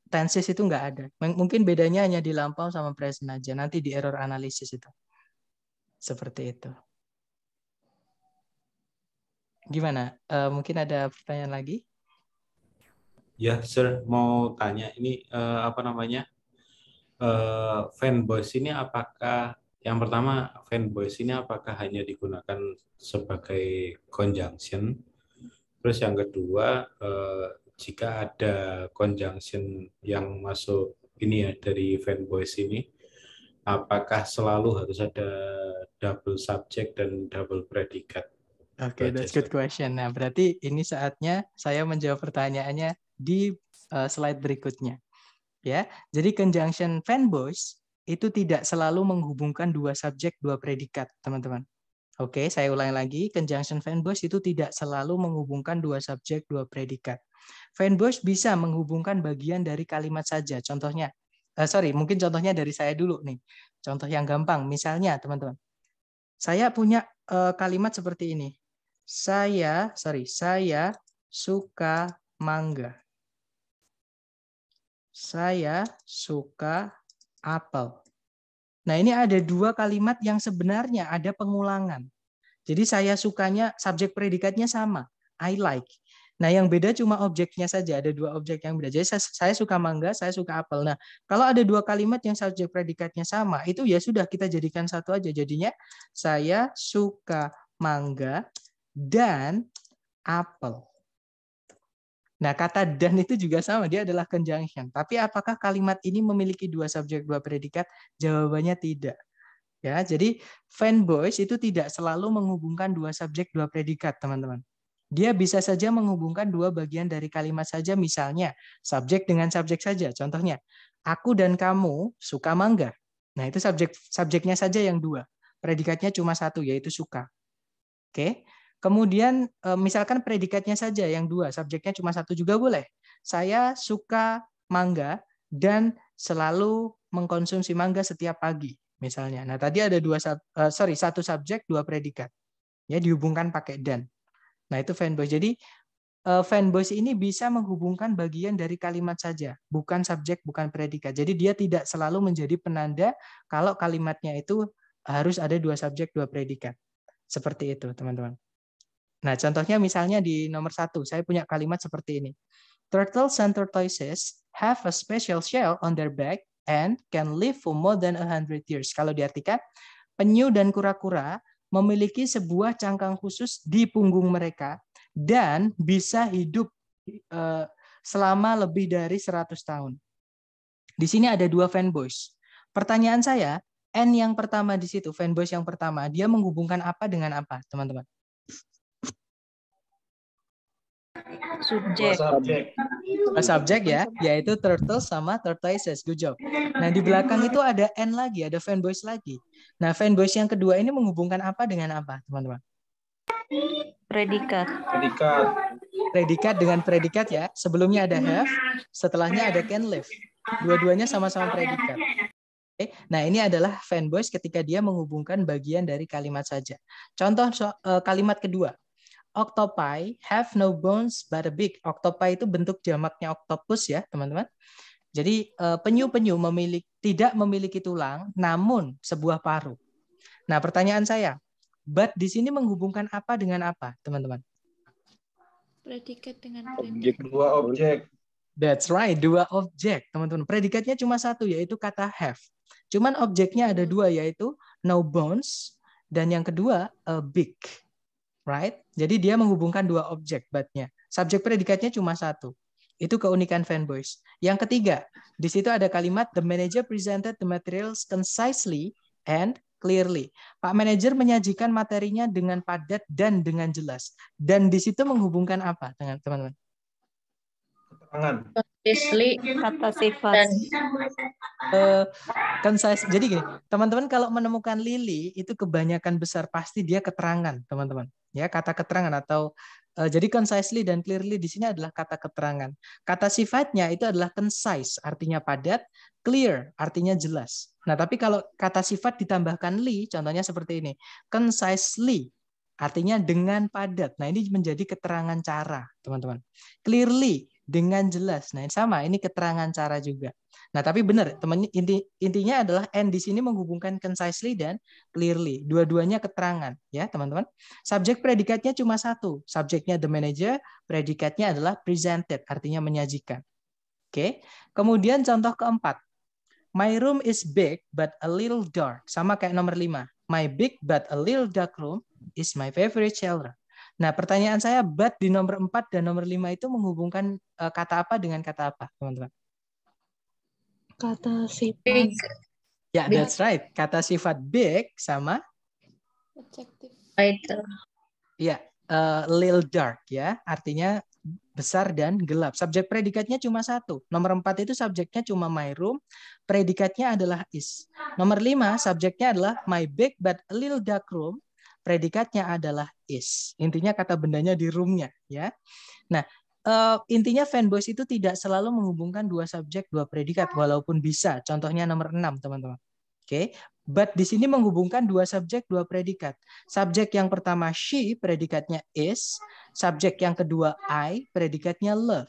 tensis itu nggak ada. mungkin bedanya hanya di lampau sama present aja. Nanti di error analisis itu. Seperti itu. Gimana? Uh, mungkin ada pertanyaan lagi? Ya, sir mau tanya ini uh, apa namanya? Uh, fanboys ini apakah yang pertama fanboys ini apakah hanya digunakan sebagai conjunction Terus yang kedua, eh, jika ada conjunction yang masuk ini ya dari fanboys ini, apakah selalu harus ada double subject dan double predikat? Oke, okay, that's good question. Nah, berarti ini saatnya saya menjawab pertanyaannya di uh, slide berikutnya. Ya, jadi conjunction fanboys itu tidak selalu menghubungkan dua subjek, dua predikat, teman-teman. Oke, saya ulangi lagi, conjunction verb itu tidak selalu menghubungkan dua subjek, dua predikat. Verb bisa menghubungkan bagian dari kalimat saja. Contohnya, uh, sorry, mungkin contohnya dari saya dulu nih. Contoh yang gampang, misalnya teman-teman, saya punya uh, kalimat seperti ini. Saya, sorry, saya suka mangga. Saya suka apel. Nah, ini ada dua kalimat yang sebenarnya ada pengulangan. Jadi saya sukanya subjek predikatnya sama, I like. Nah, yang beda cuma objeknya saja. Ada dua objek yang beda. Jadi saya, suka mangga, saya suka apel. Nah, kalau ada dua kalimat yang subjek predikatnya sama, itu ya sudah kita jadikan satu aja. Jadinya saya suka mangga dan apel. Nah, kata dan itu juga sama, dia adalah conjunction. Tapi apakah kalimat ini memiliki dua subjek, dua predikat? Jawabannya tidak. Ya, jadi fanboys itu tidak selalu menghubungkan dua subjek, dua predikat, teman-teman. Dia bisa saja menghubungkan dua bagian dari kalimat saja, misalnya subjek dengan subjek saja. Contohnya, aku dan kamu suka mangga. Nah, itu subjek subjeknya saja yang dua. Predikatnya cuma satu, yaitu suka. Oke. Okay? Kemudian eh, misalkan predikatnya saja yang dua, subjeknya cuma satu juga boleh. Saya suka mangga dan selalu mengkonsumsi mangga setiap pagi misalnya. Nah tadi ada dua eh, sorry satu subjek dua predikat ya dihubungkan pakai dan. Nah itu fanboy. Jadi eh, fanboy ini bisa menghubungkan bagian dari kalimat saja, bukan subjek, bukan predikat. Jadi dia tidak selalu menjadi penanda kalau kalimatnya itu harus ada dua subjek dua predikat. Seperti itu teman-teman. Nah, contohnya misalnya di nomor satu, saya punya kalimat seperti ini. Turtles and tortoises have a special shell on their back and can live for more than 100 years. Kalau diartikan, penyu dan kura-kura memiliki sebuah cangkang khusus di punggung mereka dan bisa hidup eh, selama lebih dari 100 tahun. Di sini ada dua fanboys. Pertanyaan saya, N yang pertama di situ, fanboys yang pertama, dia menghubungkan apa dengan apa, teman-teman? subjek. subjek. ya, yaitu turtle sama tortoises. Good job. Nah, di belakang itu ada N lagi, ada fanboys lagi. Nah, fanboys yang kedua ini menghubungkan apa dengan apa, teman-teman? Predikat. Predikat. Predikat dengan predikat ya. Sebelumnya ada have, setelahnya ada can live. Dua-duanya sama-sama predikat. Oke. Nah, ini adalah fanboys ketika dia menghubungkan bagian dari kalimat saja. Contoh so, eh, kalimat kedua, octopi have no bones but a beak. Octopi itu bentuk jamaknya octopus ya, teman-teman. Jadi eh, penyu-penyu memiliki tidak memiliki tulang, namun sebuah paru. Nah, pertanyaan saya, but di sini menghubungkan apa dengan apa, teman-teman? Predikat dengan objek dua objek. That's right, dua objek, teman-teman. Predikatnya cuma satu yaitu kata have. Cuman objeknya ada hmm. dua yaitu no bones dan yang kedua a big right? Jadi dia menghubungkan dua objek but Subjek predikatnya cuma satu. Itu keunikan fanboys. Yang ketiga, di situ ada kalimat the manager presented the materials concisely and clearly. Pak manajer menyajikan materinya dengan padat dan dengan jelas. Dan di situ menghubungkan apa dengan teman-teman? Keterangan. Isli kata sifat dan uh, kan saya jadi gini teman-teman kalau menemukan lili itu kebanyakan besar pasti dia keterangan teman-teman ya kata keterangan atau uh, jadi concisely kan dan clearly di sini adalah kata keterangan kata sifatnya itu adalah concise artinya padat clear artinya jelas nah tapi kalau kata sifat ditambahkan li contohnya seperti ini concisely artinya dengan padat nah ini menjadi keterangan cara teman-teman clearly dengan jelas. Nah, sama ini keterangan cara juga. Nah, tapi benar, teman inti, intinya adalah and di sini menghubungkan concisely dan clearly. Dua-duanya keterangan, ya, teman-teman. Subjek predikatnya cuma satu. Subjeknya the manager, predikatnya adalah presented, artinya menyajikan. Oke. Kemudian contoh keempat. My room is big but a little dark. Sama kayak nomor lima. My big but a little dark room is my favorite shelter. Nah, pertanyaan saya but di nomor 4 dan nomor 5 itu menghubungkan eh, kata apa dengan kata apa, teman-teman? Kata sifat. Ya, that's right. Kata sifat big sama adjective. Ya, uh, eh, little dark ya. Artinya besar dan gelap. Subjek predikatnya cuma satu. Nomor 4 itu subjeknya cuma my room, predikatnya adalah is. Nomor 5 subjeknya adalah my big but a little dark room, predikatnya adalah is. Intinya kata bendanya di roomnya ya. Nah, uh, intinya fanboys itu tidak selalu menghubungkan dua subjek dua predikat walaupun bisa. Contohnya nomor enam, teman-teman. Oke, okay? but di sini menghubungkan dua subjek dua predikat. Subjek yang pertama she, predikatnya is, subjek yang kedua I, predikatnya love.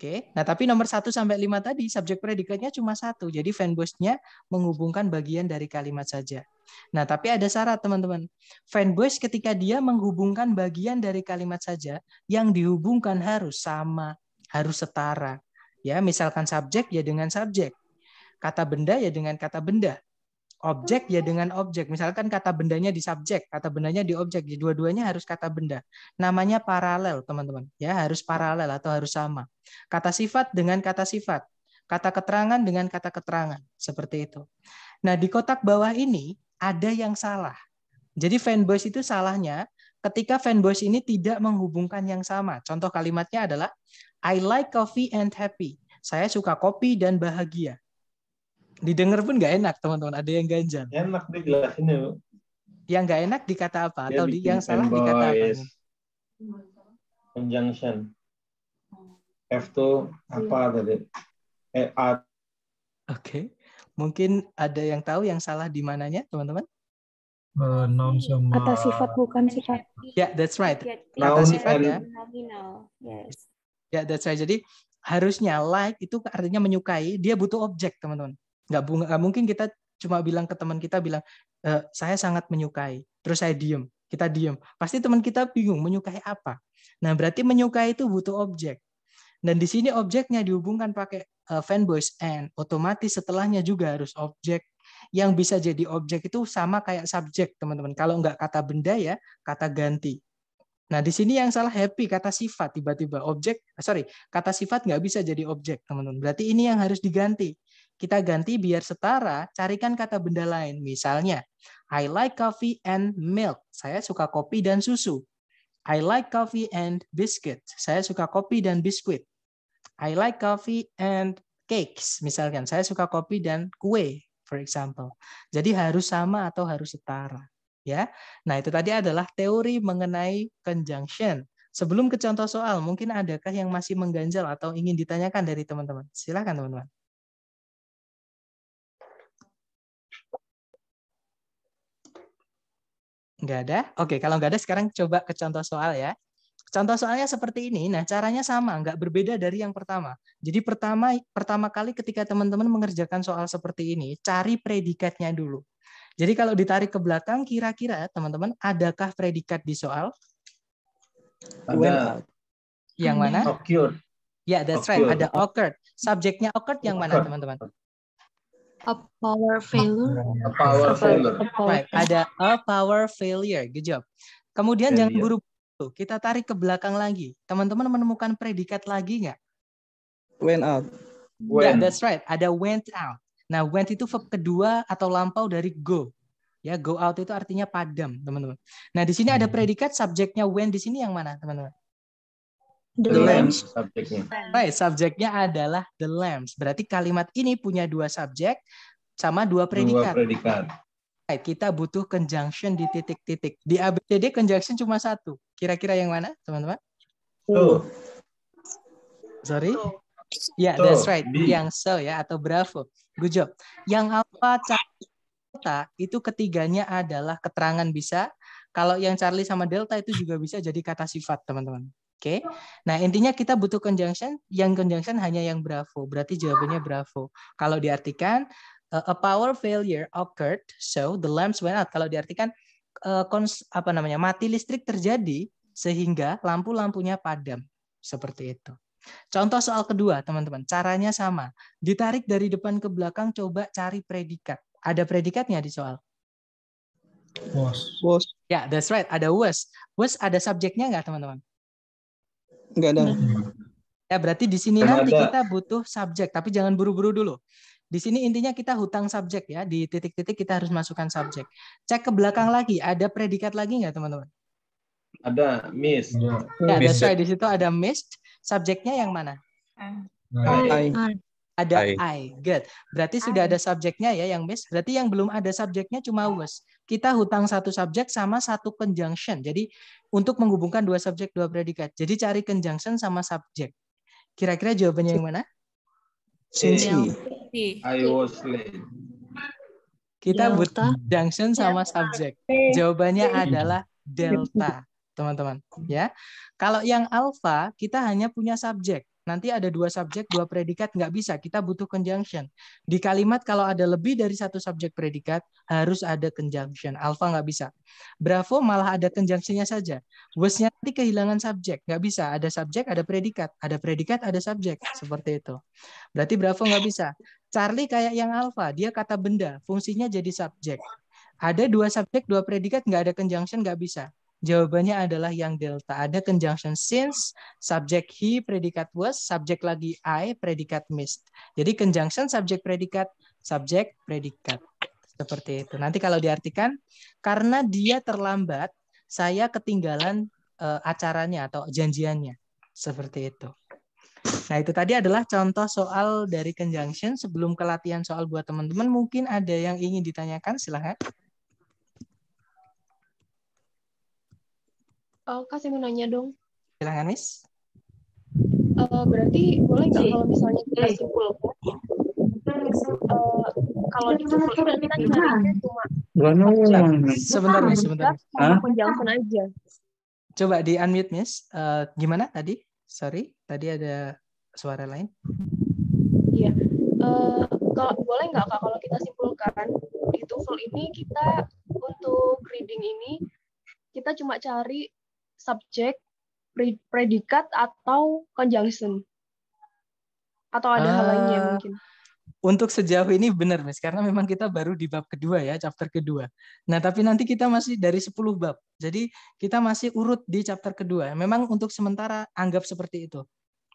Oke, nah tapi nomor 1 sampai 5 tadi subjek predikatnya cuma satu, jadi fanbase-nya menghubungkan bagian dari kalimat saja. Nah, tapi ada syarat teman-teman. Fanbase ketika dia menghubungkan bagian dari kalimat saja, yang dihubungkan harus sama, harus setara. Ya, misalkan subjek ya dengan subjek, kata benda ya dengan kata benda, objek ya hmm. dengan objek. Misalkan kata bendanya di subjek, kata bendanya di objek. Jadi ya Dua-duanya harus kata benda. Namanya paralel, teman-teman. Ya, harus paralel atau harus sama. Kata sifat dengan kata sifat. Kata keterangan dengan kata keterangan. Seperti itu. Nah, di kotak bawah ini ada yang salah. Jadi fanboys itu salahnya ketika fanboys ini tidak menghubungkan yang sama. Contoh kalimatnya adalah I like coffee and happy. Saya suka kopi dan bahagia didengar pun nggak enak teman-teman ada yang ganjal enak deh jelasinnya yang nggak enak dikata apa atau di, yang salah dikata apa conjunction F itu apa tadi E A oke okay. mungkin ada yang tahu yang salah di mananya teman-teman uh, eh, noun iya, sama sifat bukan sifat ya yeah, that's right kata iya, sifat ya yes ya yeah, that's right jadi harusnya like itu artinya menyukai dia butuh objek teman-teman nggak nggak mungkin kita cuma bilang ke teman kita bilang e, saya sangat menyukai terus saya diem kita diem pasti teman kita bingung menyukai apa nah berarti menyukai itu butuh objek dan di sini objeknya dihubungkan pakai eh, fanboys and otomatis setelahnya juga harus objek yang bisa jadi objek itu sama kayak subjek teman-teman kalau nggak kata benda ya kata ganti Nah, di sini yang salah happy kata sifat tiba-tiba objek eh, sorry kata sifat nggak bisa jadi objek teman-teman. Berarti ini yang harus diganti. Kita ganti biar setara, carikan kata benda lain. Misalnya, I like coffee and milk. Saya suka kopi dan susu. I like coffee and biscuit. Saya suka kopi dan biskuit. I like coffee and cakes. Misalkan, saya suka kopi dan kue, for example. Jadi harus sama atau harus setara. ya. Nah, itu tadi adalah teori mengenai conjunction. Sebelum ke contoh soal, mungkin adakah yang masih mengganjal atau ingin ditanyakan dari teman-teman? Silakan teman-teman. Nggak ada? Oke, kalau nggak ada sekarang coba ke contoh soal ya. Contoh soalnya seperti ini. Nah, caranya sama, nggak berbeda dari yang pertama. Jadi pertama pertama kali ketika teman-teman mengerjakan soal seperti ini, cari predikatnya dulu. Jadi kalau ditarik ke belakang, kira-kira teman-teman, adakah predikat di soal? Ada. Yang mana? Occurred. Ya, yeah, that's occurred. right. Ada occurred. Subjeknya occurred yang mana, teman-teman? A power failure. A power failure. Ada a power failure. Good job. Kemudian failure. jangan buru-buru. Kita tarik ke belakang lagi. Teman-teman menemukan predikat lagi nggak? Went out. Went. Yeah, that's right. Ada went out. Nah, went itu verb kedua atau lampau dari go. Ya, go out itu artinya padam, teman-teman. Nah, di sini ada hmm. predikat subjeknya went di sini yang mana, teman-teman? The, the lamps. lamps subjeknya. Right, subjeknya adalah The lamps. Berarti kalimat ini punya dua subjek sama dua predikat. Dua predikat. Right, kita butuh conjunction di titik-titik. Di ABCD conjunction cuma satu. Kira-kira yang mana, teman-teman? So. Sorry? So. Ya, yeah, that's right. B. Yang so ya atau bravo. Good job. Yang apa delta itu ketiganya adalah keterangan bisa. Kalau yang Charlie sama Delta itu juga bisa jadi kata sifat, teman-teman. Oke. Okay? Nah, intinya kita butuh conjunction, yang conjunction hanya yang bravo. Berarti jawabannya bravo. Kalau diartikan eh, a power failure occurred, so the lamps went out. Kalau diartikan eh, kons, apa namanya? mati listrik terjadi sehingga lampu-lampunya padam. Seperti itu. Contoh soal kedua, teman-teman. Caranya sama. Ditarik dari depan ke belakang coba cari predikat. Ada predikatnya di soal? Was. Was. Ya, yeah, that's right. Ada was. Was ada subjeknya nggak, teman-teman? Enggak ada. Ya berarti di sini Enggak nanti ada. kita butuh subjek, tapi jangan buru-buru dulu. Di sini intinya kita hutang subjek ya. Di titik-titik kita harus masukkan subjek. Cek ke belakang lagi, ada predikat lagi nggak teman-teman? Ada miss. Ya, ada saya Di situ ada missed. Subjeknya yang mana? I. Ada I. I. Good. Berarti I. sudah ada subjeknya ya yang miss. Berarti yang belum ada subjeknya cuma was kita hutang satu subjek sama satu conjunction. Jadi untuk menghubungkan dua subjek dua predikat. Jadi cari conjunction sama subjek. Kira-kira jawabannya yang mana? C. I was late. Kita butuh junction sama subjek. Jawabannya adalah delta, teman-teman. Ya, kalau yang alpha kita hanya punya subjek. Nanti ada dua subjek, dua predikat, nggak bisa. Kita butuh conjunction. Di kalimat kalau ada lebih dari satu subjek predikat, harus ada conjunction. Alpha nggak bisa. Bravo malah ada konjungsi-nya saja. Was-nya nanti kehilangan subjek. Nggak bisa. Ada subjek, ada predikat. Ada predikat, ada subjek. Seperti itu. Berarti Bravo nggak bisa. Charlie kayak yang Alpha, Dia kata benda. Fungsinya jadi subjek. Ada dua subjek, dua predikat, nggak ada conjunction, nggak bisa. Jawabannya adalah yang delta. Ada conjunction since, subject he, predikat was, subject lagi I, predikat missed. Jadi conjunction subjek predikat, subjek predikat. Seperti itu. Nanti kalau diartikan, karena dia terlambat, saya ketinggalan uh, acaranya atau janjiannya. Seperti itu. Nah, itu tadi adalah contoh soal dari conjunction. Sebelum ke latihan soal buat teman-teman, mungkin ada yang ingin ditanyakan, silahkan. uh, Kak, mau nanya dong. Silahkan, Miss. Uh, berarti boleh nggak kalau misalnya kita simpulkan, uh, kalau disimpulkan kita cuma sebentar nih, sebentar. Penjelasan aja. Coba di unmute, Miss. Uh, gimana tadi? Sorry, tadi ada suara lain. Iya. Uh, kalau boleh nggak kak kalau kita simpulkan di TOEFL ini kita untuk reading ini kita cuma cari subjek, predikat atau conjunction. Atau ada uh, hal lainnya ah, mungkin. Untuk sejauh ini benar, Miss, karena memang kita baru di bab kedua ya, chapter kedua. Nah, tapi nanti kita masih dari 10 bab. Jadi, kita masih urut di chapter kedua. Memang untuk sementara anggap seperti itu.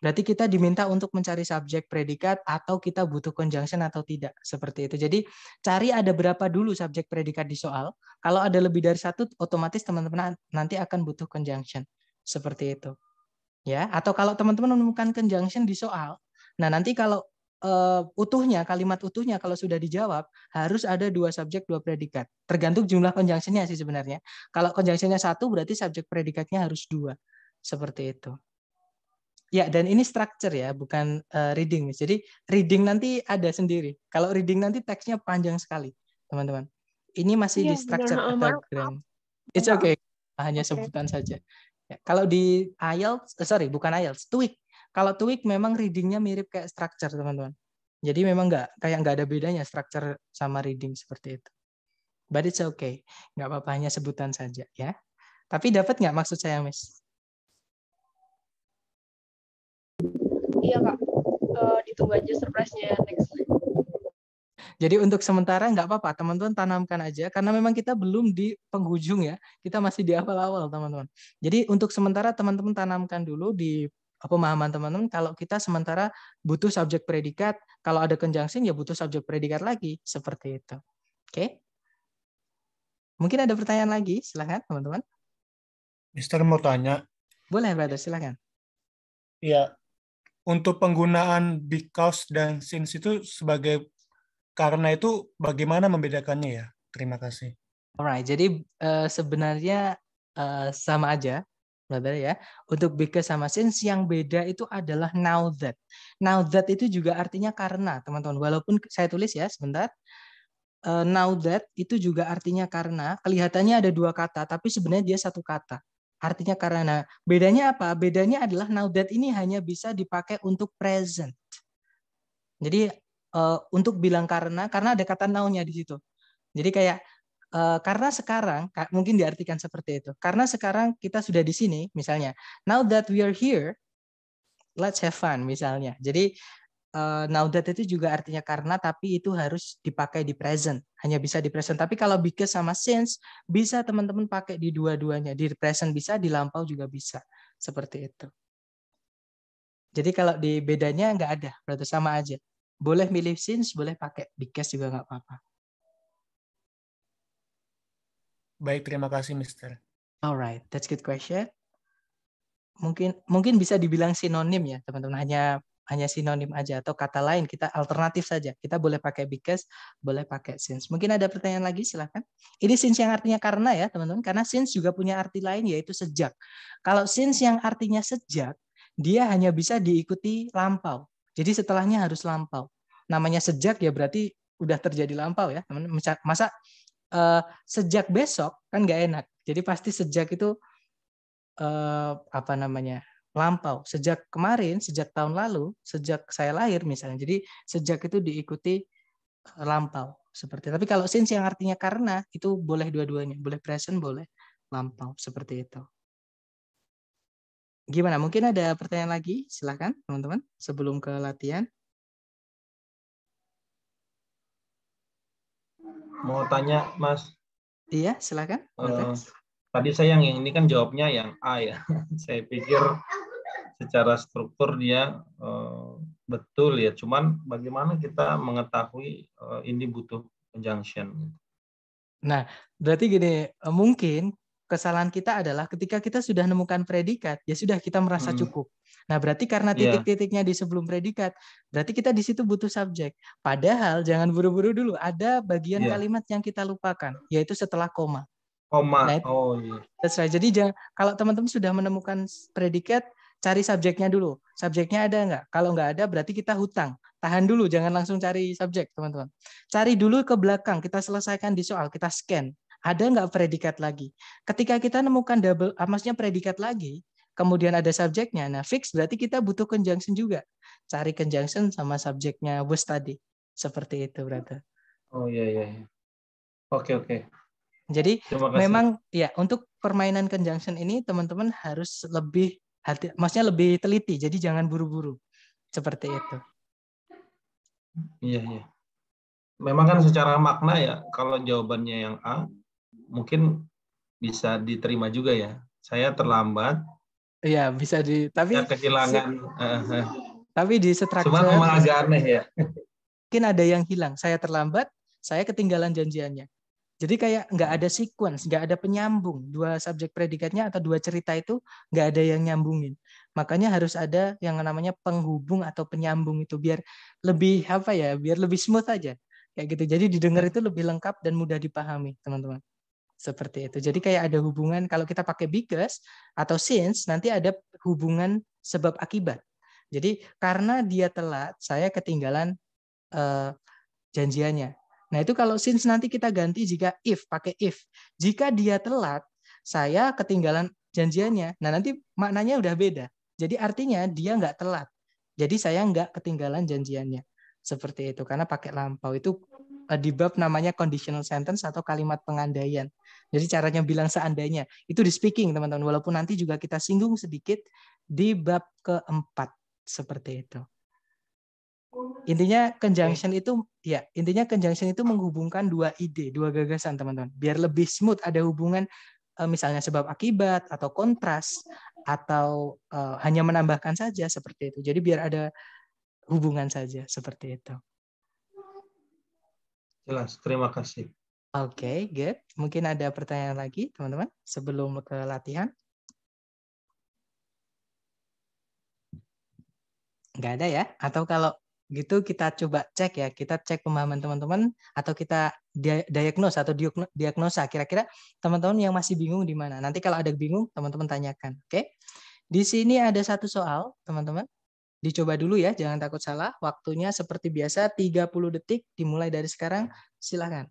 Berarti kita diminta untuk mencari subjek predikat atau kita butuh conjunction atau tidak. Seperti itu. Jadi cari ada berapa dulu subjek predikat di soal. Kalau ada lebih dari satu, otomatis teman-teman nanti akan butuh conjunction. Seperti itu. ya. Atau kalau teman-teman menemukan conjunction di soal, nah nanti kalau uh, utuhnya, kalimat utuhnya kalau sudah dijawab harus ada dua subjek dua predikat. Tergantung jumlah conjunctionnya sih sebenarnya. Kalau conjunctionnya satu berarti subjek predikatnya harus dua seperti itu. Ya, dan ini structure ya, bukan uh, reading. Jadi reading nanti ada sendiri. Kalau reading nanti teksnya panjang sekali, teman-teman. Ini masih ya, di structure benar, atau gram. It's okay, hanya okay. sebutan saja. Ya, kalau di IELTS, eh, sorry, bukan IELTS, TWIC. Kalau TWIC memang readingnya mirip kayak structure, teman-teman. Jadi memang nggak kayak nggak ada bedanya structure sama reading seperti itu. But it's okay, nggak apa-apa hanya sebutan saja ya. Tapi dapat nggak maksud saya, Miss? ditunggu aja surprise-nya next. Jadi untuk sementara nggak apa-apa, teman-teman tanamkan aja karena memang kita belum di penghujung ya, kita masih di awal-awal teman-teman. Jadi untuk sementara teman-teman tanamkan dulu di pemahaman teman-teman kalau kita sementara butuh subjek predikat, kalau ada konjungsi ya butuh subjek predikat lagi, seperti itu. Oke. Okay? Mungkin ada pertanyaan lagi, silahkan teman-teman. Mister mau tanya. Boleh, brother, silahkan. Iya, untuk penggunaan because dan since itu sebagai karena itu bagaimana membedakannya ya? Terima kasih. Alright, jadi uh, sebenarnya uh, sama aja, brother ya. Untuk because sama since yang beda itu adalah now that. Now that itu juga artinya karena, teman-teman. Walaupun saya tulis ya, sebentar. Eh, now that itu juga artinya karena. Kelihatannya ada dua kata, tapi sebenarnya dia satu kata. Artinya karena bedanya apa? Bedanya adalah now that ini hanya bisa dipakai untuk present. Jadi uh, untuk bilang karena karena ada kata now-nya di situ. Jadi kayak uh, karena sekarang mungkin diartikan seperti itu. Karena sekarang kita sudah di sini misalnya. Now that we are here, let's have fun misalnya. Jadi uh, now that itu juga artinya karena tapi itu harus dipakai di present hanya bisa di present tapi kalau because sama since bisa teman-teman pakai di dua-duanya di present bisa di lampau juga bisa seperti itu jadi kalau di bedanya nggak ada berarti sama aja boleh milih since boleh pakai because juga nggak apa-apa baik terima kasih mister alright that's good question mungkin mungkin bisa dibilang sinonim ya teman-teman hanya hanya sinonim aja atau kata lain kita alternatif saja. Kita boleh pakai because, boleh pakai since. Mungkin ada pertanyaan lagi silahkan. Ini since yang artinya karena ya, teman-teman. Karena since juga punya arti lain yaitu sejak. Kalau since yang artinya sejak, dia hanya bisa diikuti lampau. Jadi setelahnya harus lampau. Namanya sejak ya berarti udah terjadi lampau ya, teman. Masa uh, sejak besok kan nggak enak. Jadi pasti sejak itu uh, apa namanya? lampau. Sejak kemarin, sejak tahun lalu, sejak saya lahir misalnya. Jadi sejak itu diikuti eh, lampau seperti. Tapi kalau since yang artinya karena itu boleh dua-duanya, boleh present, boleh lampau seperti itu. Gimana? Mungkin ada pertanyaan lagi? Silahkan teman-teman sebelum ke latihan. Mau tanya Mas. Iya, silahkan Uh, eh, Tadi saya yang ini kan jawabnya yang A ya. saya pikir secara struktur dia eh, betul ya. Cuman bagaimana kita mengetahui eh, ini butuh conjunction? Nah, berarti gini, eh, mungkin kesalahan kita adalah ketika kita sudah menemukan predikat, ya sudah kita merasa hmm. cukup. Nah, berarti karena iya. titik-titiknya di sebelum predikat, berarti kita di situ butuh subjek. Padahal jangan buru-buru dulu, ada bagian yeah. kalimat yang kita lupakan, yaitu setelah koma koma. Nah, oh iya. Yeah. That's right. Jadi jangan, kalau teman-teman sudah menemukan predikat, cari subjeknya dulu. Subjeknya ada nggak? Kalau nggak ada, berarti kita hutang. Tahan dulu, jangan langsung cari subjek, teman-teman. Cari dulu ke belakang, kita selesaikan di soal, kita scan. Ada nggak predikat lagi? Ketika kita nemukan double, ah, maksudnya predikat lagi, kemudian ada subjeknya. Nah, fix berarti kita butuh conjunction juga. Cari conjunction sama subjeknya was tadi. Seperti itu, brother. Oh iya, iya. iya. Oke, oke. Jadi memang ya untuk permainan conjunction ini teman-teman harus lebih hati, maksudnya lebih teliti. Jadi jangan buru-buru seperti itu. Iya iya. Memang kan secara makna ya kalau jawabannya yang A mungkin bisa diterima juga ya. Saya terlambat. Iya bisa di tapi ya, kehilangan. Eh, eh. tapi di struktur. Cuma memang agak aneh ya. Mungkin ada yang hilang. Saya terlambat. Saya ketinggalan janjiannya jadi kayak nggak hmm. ada sequence, nggak ada penyambung dua subjek predikatnya atau dua cerita itu nggak ada yang nyambungin. Makanya harus ada yang namanya penghubung atau penyambung itu biar lebih apa ya, biar lebih smooth aja kayak gitu. Jadi didengar hmm. itu lebih lengkap dan mudah dipahami teman-teman. Seperti itu. Jadi kayak ada hubungan kalau kita pakai because atau since nanti ada hubungan sebab akibat. Jadi karena dia telat, saya ketinggalan uh, janjiannya Nah, itu kalau since nanti kita ganti jika if, pakai if. Jika dia telat, saya ketinggalan janjiannya. Nah, nanti maknanya udah beda. Jadi artinya dia nggak telat. Jadi saya nggak ketinggalan janjiannya. Seperti itu. Karena pakai lampau itu eh, di bab namanya conditional sentence atau kalimat pengandaian. Jadi caranya bilang seandainya. Itu di speaking, teman-teman. Walaupun nanti juga kita singgung sedikit di bab keempat. Seperti itu intinya conjunction itu ya intinya conjunction itu menghubungkan dua ide dua gagasan teman-teman biar lebih smooth ada hubungan eh, misalnya sebab akibat atau kontras atau eh, hanya menambahkan saja seperti itu jadi biar ada hubungan saja seperti itu jelas terima kasih oke okay, good mungkin ada pertanyaan lagi teman-teman sebelum ke latihan nggak ada ya atau kalau gitu kita coba cek ya kita cek pemahaman teman-teman atau kita diagnosa atau diagnosa kira-kira teman-teman yang masih bingung di mana nanti kalau ada bingung teman-teman tanyakan oke di sini ada satu soal teman-teman dicoba dulu ya jangan takut salah waktunya seperti biasa 30 detik dimulai dari sekarang silahkan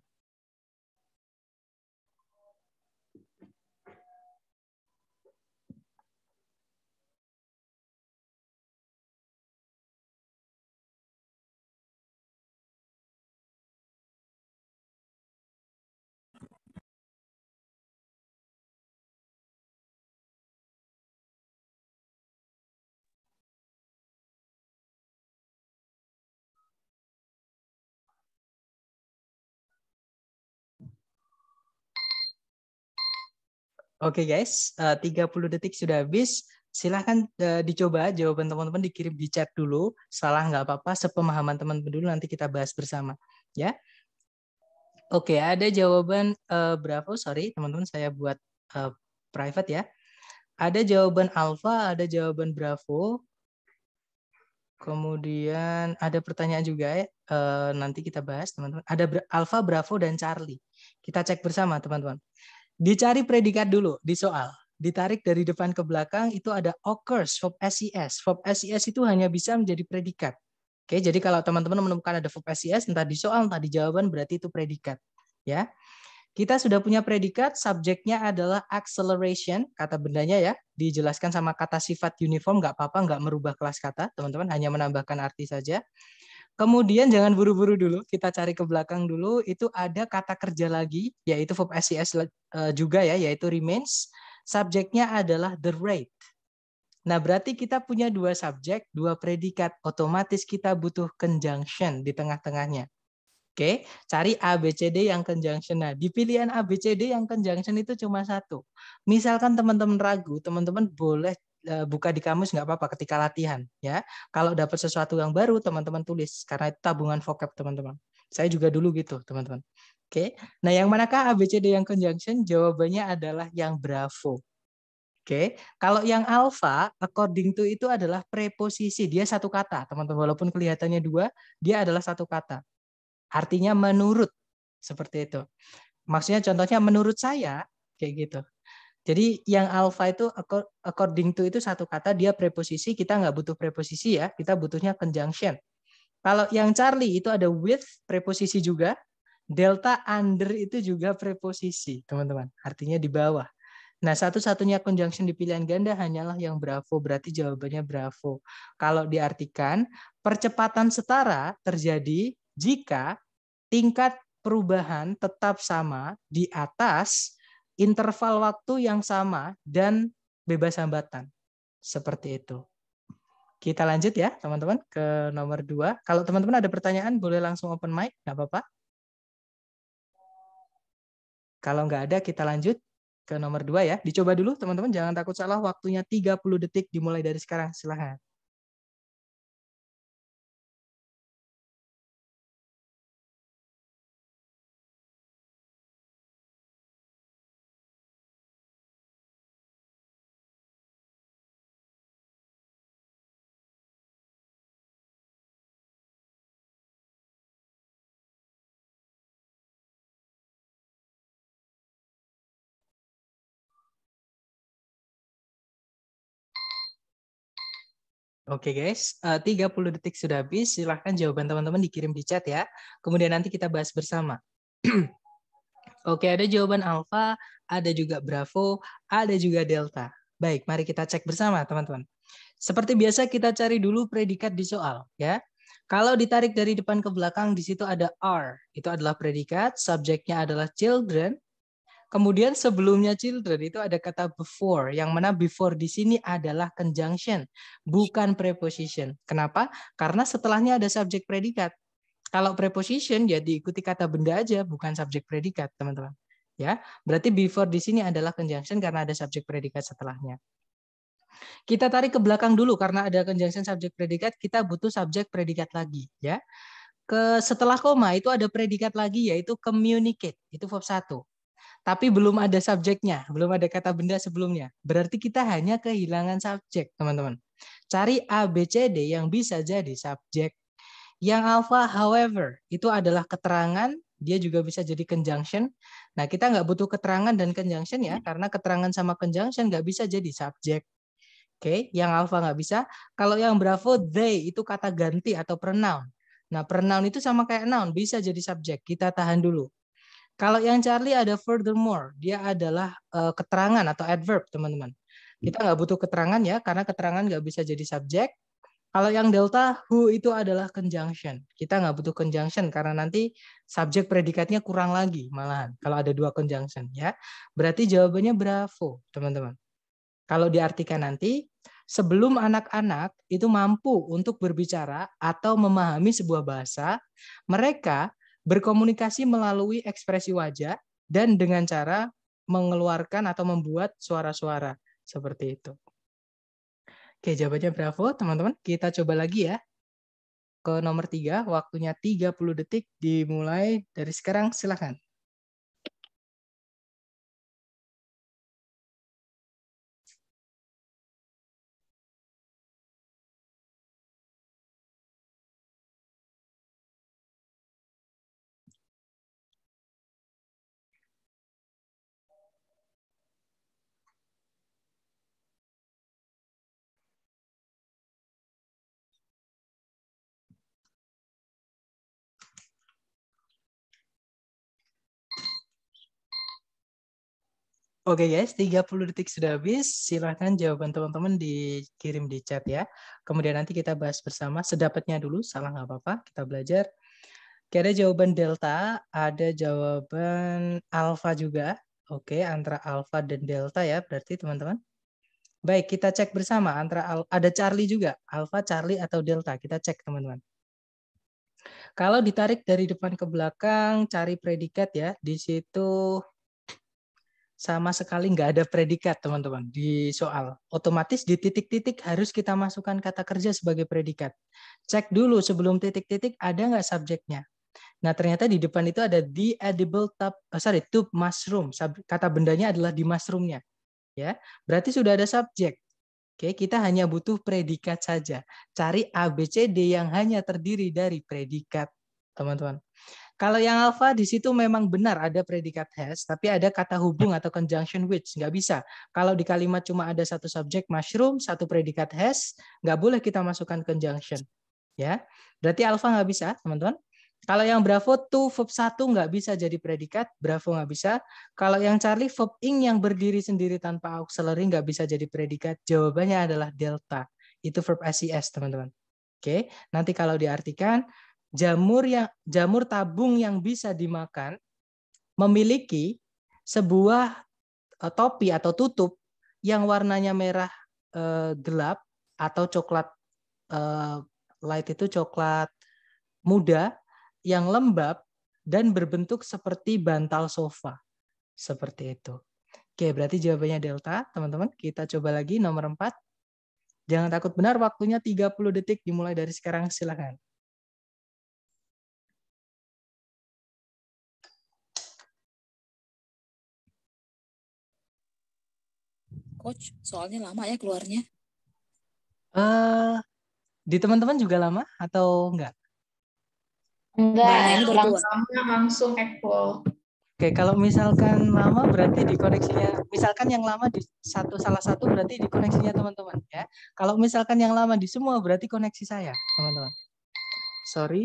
Oke okay guys, eh, uh, 30 detik sudah habis. Silahkan eh, dicoba jawaban teman-teman dikirim di chat dulu. Salah nggak apa-apa, sepemahaman teman-teman dulu nanti kita bahas bersama. ya. Oke, okay, ada jawaban uh, Bravo, sorry teman-teman saya buat uh, private ya. Ada jawaban Alpha, ada jawaban Bravo. Kemudian ada pertanyaan juga ya, uh, nanti kita bahas teman-teman. Ada Alpha, Bravo, dan Charlie. Kita cek bersama teman-teman. Dicari predikat dulu di soal. Ditarik dari depan ke belakang itu ada occurs verb SES. Verb SES itu hanya bisa menjadi predikat. Oke, jadi kalau teman-teman menemukan ada verb SES entah di soal entah di jawaban berarti itu predikat, ya. Kita sudah punya predikat, subjeknya adalah acceleration, kata bendanya ya. Dijelaskan sama kata sifat uniform, nggak apa-apa, nggak merubah kelas kata, teman-teman hanya menambahkan arti saja. Kemudian jangan buru-buru dulu, kita cari ke belakang dulu. Itu ada kata kerja lagi, yaitu verb SES eh, juga ya, yaitu remains. Subjeknya adalah the rate. Nah, berarti kita punya dua subjek, dua predikat. Otomatis kita butuh conjunction di tengah-tengahnya. Oke, cari A, B, C, D yang conjunction. Nah, di pilihan A, B, C, D yang conjunction itu cuma satu. Misalkan teman-teman ragu, teman-teman boleh Eh, buka di kamus nggak apa-apa ketika latihan ya. Kalau dapat sesuatu yang baru teman-teman tulis karena itu tabungan vocab teman-teman. Saya juga dulu gitu teman-teman. Oke. Nah yang manakah ABCD yang conjunction? Jawabannya adalah yang bravo. Oke, kalau yang alpha according to itu adalah preposisi dia satu kata teman-teman walaupun kelihatannya dua dia adalah satu kata. Artinya menurut seperti itu. Maksudnya contohnya menurut saya kayak gitu. Jadi yang alpha itu according to itu satu kata dia preposisi, kita nggak butuh preposisi ya, kita butuhnya conjunction. Kalau yang Charlie itu ada with preposisi juga, delta under itu juga preposisi, teman-teman. Artinya di bawah. Nah, satu-satunya conjunction di pilihan ganda hanyalah yang bravo, berarti jawabannya bravo. Kalau diartikan, percepatan setara terjadi jika tingkat perubahan tetap sama di atas interval waktu yang sama dan bebas hambatan. Seperti itu. Kita lanjut ya, teman-teman, ke nomor dua. Kalau teman-teman ada pertanyaan, boleh langsung open mic, nggak apa-apa. Kalau nggak ada, kita lanjut ke nomor dua ya. Dicoba dulu, teman-teman. Jangan takut salah, waktunya 30 detik dimulai dari sekarang. Silahkan. Oke guys, eh, uh, 30 detik sudah habis. Silahkan jawaban teman-teman dikirim di chat ya. Kemudian nanti kita bahas bersama. Oke, ada jawaban alfa, ada juga bravo, ada juga delta. Baik, mari kita cek bersama teman-teman. Seperti biasa kita cari dulu predikat di soal ya. Kalau ditarik dari depan ke belakang di situ ada R, itu adalah predikat, subjeknya adalah children, Kemudian sebelumnya children itu ada kata before, yang mana before di sini adalah conjunction, bukan preposition. Kenapa? Karena setelahnya ada subjek predikat. Kalau preposition ya diikuti kata benda aja, bukan subjek predikat, teman-teman. Ya, berarti before di sini adalah conjunction karena ada subjek predikat setelahnya. Kita tarik ke belakang dulu karena ada conjunction subjek predikat, kita butuh subjek predikat lagi, ya ke setelah koma itu ada predikat lagi yaitu communicate. Itu verb 1 tapi belum ada subjeknya, belum ada kata benda sebelumnya. Berarti kita hanya kehilangan subjek, teman-teman. Cari A, B, C, D yang bisa jadi subjek. Yang alpha, however, itu adalah keterangan, dia juga bisa jadi conjunction. Nah, kita nggak butuh keterangan dan conjunction ya, karena keterangan sama conjunction nggak bisa jadi subjek. Oke, okay? yang alpha nggak bisa. Kalau yang bravo, they itu kata ganti atau pronoun. Nah, pronoun itu sama kayak noun, bisa jadi subjek. Kita tahan dulu. Kalau yang Charlie ada furthermore, dia adalah uh, keterangan atau adverb, teman-teman. Kita nggak butuh keterangan ya, karena keterangan nggak bisa jadi subjek. Kalau yang delta, who itu adalah conjunction. Kita nggak butuh conjunction karena nanti subjek predikatnya kurang lagi malahan. Kalau ada dua conjunction ya, berarti jawabannya bravo, teman-teman. Kalau diartikan nanti, sebelum anak-anak itu mampu untuk berbicara atau memahami sebuah bahasa, mereka berkomunikasi melalui ekspresi wajah dan dengan cara mengeluarkan atau membuat suara-suara seperti itu. Oke, jawabannya bravo, teman-teman. Kita coba lagi ya. Ke nomor tiga, waktunya 30 detik dimulai dari sekarang. Silahkan. Oke guys, 30 detik sudah habis. Silahkan jawaban teman-teman dikirim di chat ya. Kemudian nanti kita bahas bersama. Sedapatnya dulu, salah nggak apa-apa. Kita belajar. Oke, ada jawaban delta, ada jawaban alfa juga. Oke, antara alfa dan delta ya berarti teman-teman. Baik, kita cek bersama. antara Ada Charlie juga. Alfa, Charlie, atau delta. Kita cek teman-teman. Kalau ditarik dari depan ke belakang, cari predikat ya. Di situ sama sekali nggak ada predikat teman-teman di soal. Otomatis di titik-titik harus kita masukkan kata kerja sebagai predikat. Cek dulu sebelum titik-titik ada nggak subjeknya. Nah ternyata di depan itu ada the edible tub, oh, sorry tube mushroom. Kata bendanya adalah di mushroomnya. Ya, berarti sudah ada subjek. Oke, kita hanya butuh predikat saja. Cari ABCD yang hanya terdiri dari predikat, teman-teman. Kalau yang Alpha di situ memang benar ada predikat has, tapi ada kata hubung atau conjunction which nggak bisa. Kalau di kalimat cuma ada satu subjek mushroom, satu predikat has, nggak boleh kita masukkan conjunction. Ya, berarti Alpha nggak bisa, teman-teman. Kalau yang Bravo tuh verb satu nggak bisa jadi predikat, Bravo nggak bisa. Kalau yang Charlie verb ing yang berdiri sendiri tanpa auxiliary nggak bisa jadi predikat. Jawabannya adalah delta. Itu verb SES, teman-teman. Oke, nanti kalau diartikan jamur yang jamur tabung yang bisa dimakan memiliki sebuah eh, topi atau tutup yang warnanya merah eh, gelap atau coklat eh, light itu coklat muda yang lembab dan berbentuk seperti bantal sofa. Seperti itu. Oke, berarti jawabannya delta, teman-teman. Kita coba lagi nomor 4. Jangan takut benar, waktunya 30 detik dimulai dari sekarang. Silahkan. coach? Soalnya lama ya keluarnya. Uh, di teman-teman juga lama atau enggak? Enggak, nah, langsung langsung equal. Oke, kalau misalkan lama berarti di koneksinya, misalkan yang lama di satu salah satu berarti di koneksinya teman-teman ya. Kalau misalkan yang lama di semua berarti koneksi saya, teman-teman. Sorry,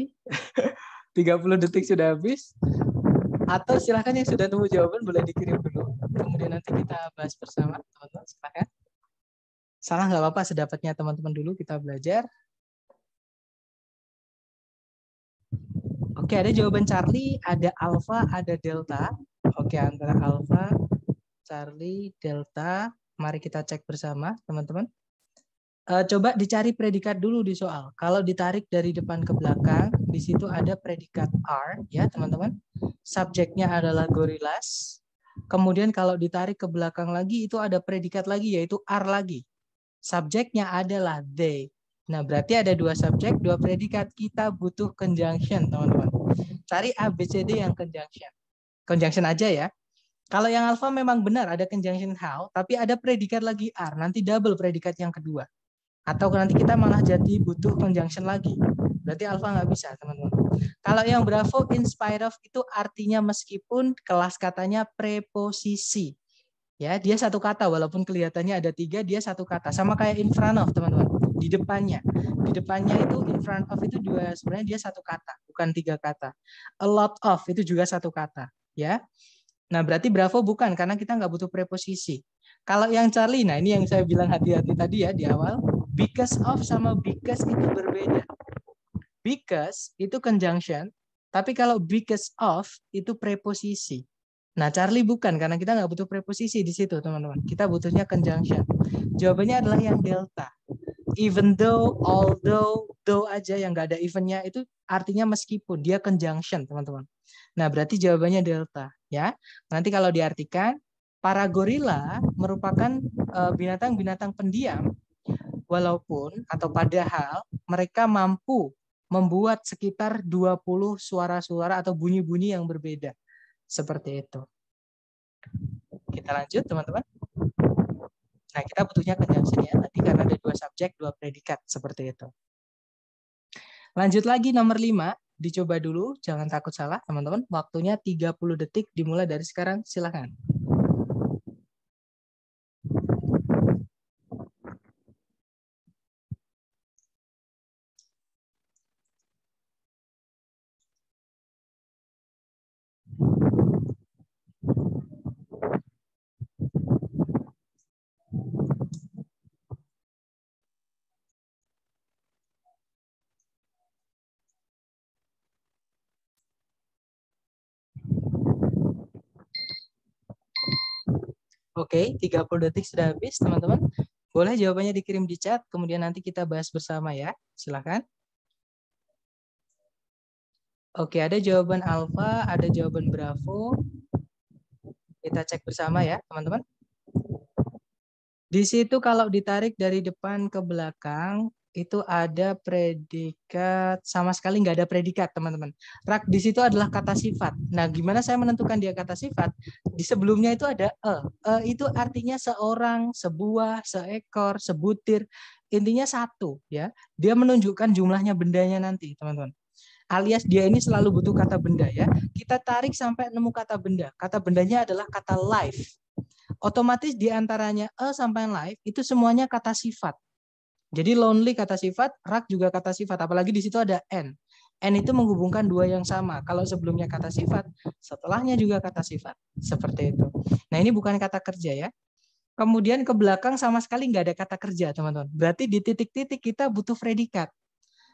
30 detik sudah habis atau silahkan yang sudah nemu jawaban boleh dikirim dulu kemudian nanti kita bahas bersama teman-teman silahkan salah nggak apa-apa sedapatnya teman-teman dulu kita belajar Oke, ada jawaban Charlie, ada Alpha, ada Delta. Oke, antara Alpha, Charlie, Delta. Mari kita cek bersama, teman-teman uh, coba dicari predikat dulu di soal. Kalau ditarik dari depan ke belakang, di situ ada predikat r, ya, teman-teman. Subjeknya adalah gorillas. Kemudian kalau ditarik ke belakang lagi itu ada predikat lagi yaitu r lagi. Subjeknya adalah they. Nah, berarti ada dua subjek, dua predikat. Kita butuh conjunction, teman-teman. Cari A, B, C, D yang conjunction. Conjunction aja ya. Kalau yang alpha memang benar ada conjunction how, tapi ada predikat lagi r. Nanti double predikat yang kedua. Atau nanti kita malah jadi butuh conjunction lagi. Berarti alfa nggak bisa, teman-teman. Kalau yang bravo, in spite of itu artinya meskipun kelas katanya preposisi. Ya, dia satu kata, walaupun kelihatannya ada tiga, dia satu kata. Sama kayak in front of, teman-teman. Di depannya. Di depannya itu, in front of itu juga sebenarnya dia satu kata, bukan tiga kata. A lot of itu juga satu kata. ya. Nah, berarti bravo bukan, karena kita nggak butuh preposisi. Kalau yang Charlie, nah ini yang saya bilang hati-hati tadi ya di awal because of sama because itu berbeda. Because itu conjunction, tapi kalau because of itu preposisi. Nah, Charlie bukan karena kita nggak butuh preposisi di situ, teman-teman. Kita butuhnya conjunction. Jawabannya adalah yang delta. Even though, although, though aja yang nggak ada eventnya itu artinya meskipun dia conjunction, teman-teman. Nah, berarti jawabannya delta, ya. Nanti kalau diartikan, para gorila merupakan eh, binatang-binatang pendiam walaupun atau padahal mereka mampu membuat sekitar 20 suara-suara atau bunyi-bunyi yang berbeda. Seperti itu. Kita lanjut, teman-teman. Nah, kita butuhnya conjunction ya. Tadi karena ada dua subjek, dua predikat. Seperti itu. Lanjut lagi nomor lima. Dicoba dulu, jangan takut salah, teman-teman. Waktunya 30 detik dimulai dari sekarang. Silahkan. Oke, okay, 30 detik sudah habis, teman-teman. Boleh jawabannya dikirim di chat, kemudian nanti kita bahas bersama ya. Silahkan. Oke, okay, ada jawaban alfa, ada jawaban bravo. Kita cek bersama ya, teman-teman. Di situ kalau ditarik dari depan ke belakang, itu ada predikat sama sekali nggak ada predikat teman-teman. Rak di situ adalah kata sifat. Nah, gimana saya menentukan dia kata sifat? Di sebelumnya itu ada e. E itu artinya seorang, sebuah, seekor, sebutir. Intinya satu ya. Dia menunjukkan jumlahnya bendanya nanti, teman-teman. Alias dia ini selalu butuh kata benda ya. Kita tarik sampai nemu kata benda. Kata bendanya adalah kata life. Otomatis di antaranya e sampai life itu semuanya kata sifat jadi lonely kata sifat, rak juga kata sifat, apalagi di situ ada n. N itu menghubungkan dua yang sama. Kalau sebelumnya kata sifat, setelahnya juga kata sifat. Seperti itu. Nah ini bukan kata kerja ya. Kemudian ke belakang sama sekali nggak ada kata kerja teman-teman. Berarti di titik-titik kita butuh predikat.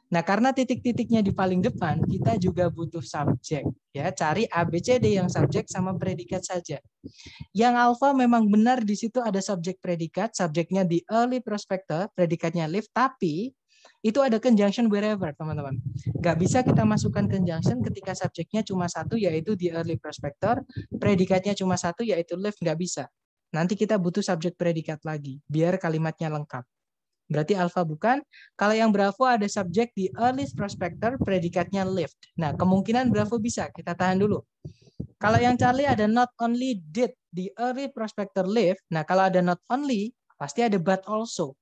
Nah, karena titik-titiknya di paling depan, kita juga butuh subjek. Ya, cari ABCD yang subjek sama predikat saja. Yang alfa memang benar di situ ada subjek predikat, subjeknya di early prospector, predikatnya lift, tapi itu ada conjunction wherever, teman-teman. Gak bisa kita masukkan conjunction ketika subjeknya cuma satu, yaitu di early prospector, predikatnya cuma satu, yaitu lift, gak bisa. Nanti kita butuh subjek predikat lagi, biar kalimatnya lengkap. Berarti alfa bukan. Kalau yang Bravo ada subjek di early prospector, predikatnya lived. Nah, kemungkinan Bravo bisa. Kita tahan dulu. Kalau yang Charlie ada not only did the early prospector live. Nah, kalau ada not only, pasti ada but also.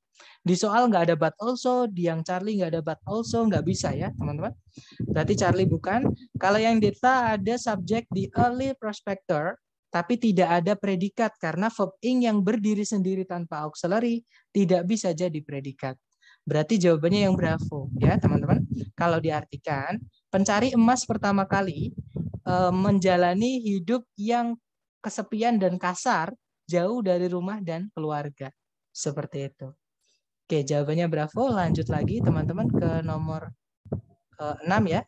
Di soal nggak ada but also, di yang Charlie nggak ada but also, nggak bisa ya teman-teman. Berarti Charlie bukan. Kalau yang Dita ada subjek di early prospector, tapi tidak ada predikat karena verb ing yang berdiri sendiri tanpa auxiliary tidak bisa jadi predikat. Berarti jawabannya yang bravo ya teman-teman. Kalau diartikan, pencari emas pertama kali e, menjalani hidup yang kesepian dan kasar jauh dari rumah dan keluarga. Seperti itu. Oke, jawabannya bravo. Lanjut lagi teman-teman ke nomor e, 6 ya.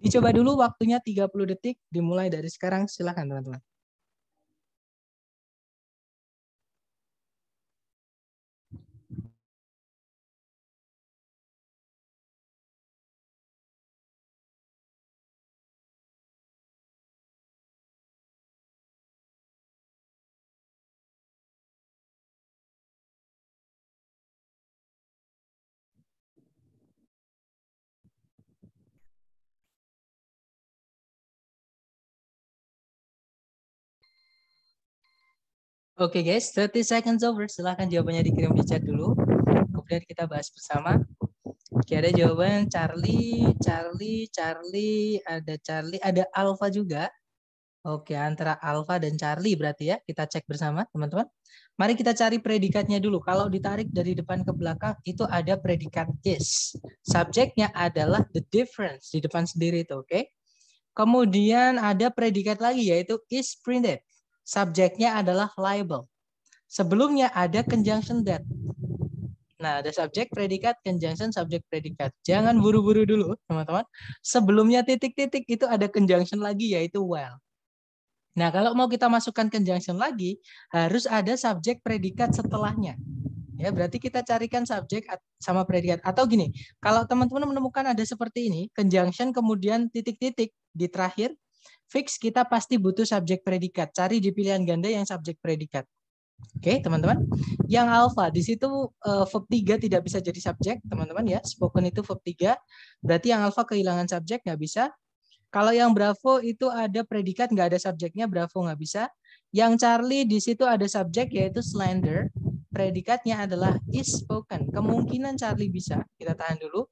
Dicoba dulu waktunya 30 detik dimulai dari sekarang. Silahkan teman-teman. Oke okay guys, 30 seconds over. Silahkan jawabannya dikirim di chat dulu. Kemudian kita bahas bersama. Oke, ada jawaban Charlie, Charlie, Charlie, ada Charlie, ada Alpha juga. Oke, antara Alpha dan Charlie berarti ya. Kita cek bersama, teman-teman. Mari kita cari predikatnya dulu. Kalau ditarik dari depan ke belakang, itu ada predikat is. Subjeknya adalah the difference di depan sendiri itu, oke? Kemudian ada predikat lagi yaitu is printed. Subjeknya adalah liable. Sebelumnya ada conjunction that. Nah, ada subjek, predikat, conjunction, subjek, predikat. Jangan buru-buru dulu, teman-teman. Sebelumnya titik-titik itu ada conjunction lagi, yaitu while. Nah, kalau mau kita masukkan conjunction lagi, harus ada subjek, predikat setelahnya. Ya, berarti kita carikan subjek sama predikat. Atau gini, kalau teman-teman menemukan ada seperti ini, conjunction kemudian titik-titik di terakhir, fix kita pasti butuh subjek predikat. Cari di pilihan ganda yang subjek predikat. Oke, okay, teman-teman. Yang alfa di situ uh, verb 3 tidak bisa jadi subjek, teman-teman ya. Spoken itu verb 3. Berarti yang alfa kehilangan subjek nggak bisa. Kalau yang bravo itu ada predikat nggak ada subjeknya, bravo nggak bisa. Yang Charlie di situ ada subjek yaitu slender. Predikatnya adalah is spoken. Kemungkinan Charlie bisa. Kita tahan dulu.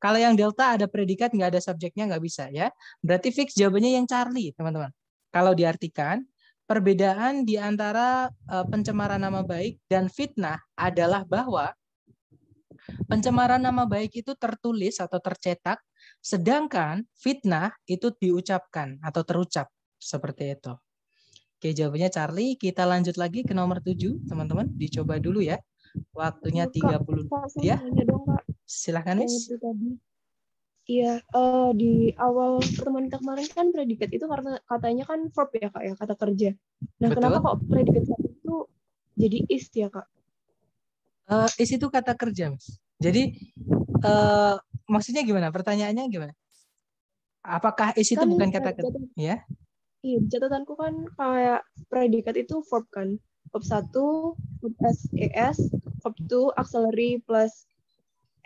Kalau yang delta ada predikat, nggak ada subjeknya, nggak bisa ya. Berarti fix jawabannya yang Charlie, teman-teman. Kalau diartikan, perbedaan di antara eh, pencemaran nama baik dan fitnah adalah bahwa pencemaran nama baik itu tertulis atau tercetak, sedangkan fitnah itu diucapkan atau terucap seperti itu. Oke, jawabannya Charlie. Kita lanjut lagi ke nomor 7, teman-teman. Dicoba dulu ya. Waktunya 30 menit. ya. Dong, Kak. Silahkan, Miss. Gitu iya, uh, di awal pertemuan kita kemarin kan predikat itu karena katanya kan verb ya kak ya kata kerja. Nah Betul. kenapa kok predikat satu itu jadi is ya kak? Uh, is itu kata kerja mas. Jadi uh, maksudnya gimana? Pertanyaannya gimana? Apakah is kan itu bukan kata kerja? Ya. Iya, catatanku kan kayak predikat itu verb kan. Verb satu verb S, ES, verb 2, auxiliary plus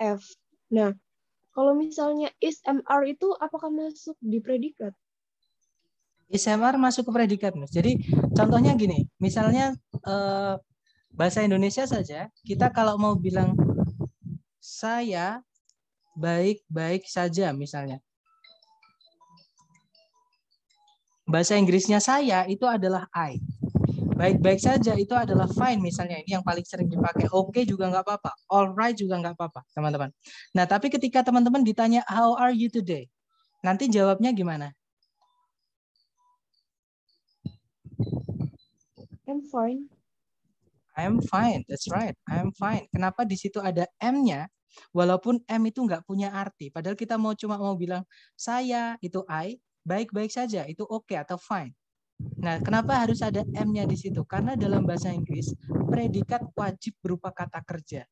F. Nah, kalau misalnya is MR itu apakah masuk di predikat? Is MR masuk ke predikat, Mas. Jadi contohnya gini, misalnya eh, bahasa Indonesia saja, kita kalau mau bilang saya baik-baik saja misalnya. Bahasa Inggrisnya saya itu adalah I baik-baik saja itu adalah fine misalnya ini yang paling sering dipakai oke okay juga nggak apa-apa alright juga nggak apa-apa teman-teman nah tapi ketika teman-teman ditanya how are you today nanti jawabnya gimana I'm fine I'm fine that's right I'm fine kenapa di situ ada m-nya walaupun m itu nggak punya arti padahal kita mau cuma mau bilang saya itu I baik-baik saja itu oke okay atau fine Nah, kenapa harus ada M-nya di situ? Karena dalam bahasa Inggris, predikat wajib berupa kata kerja.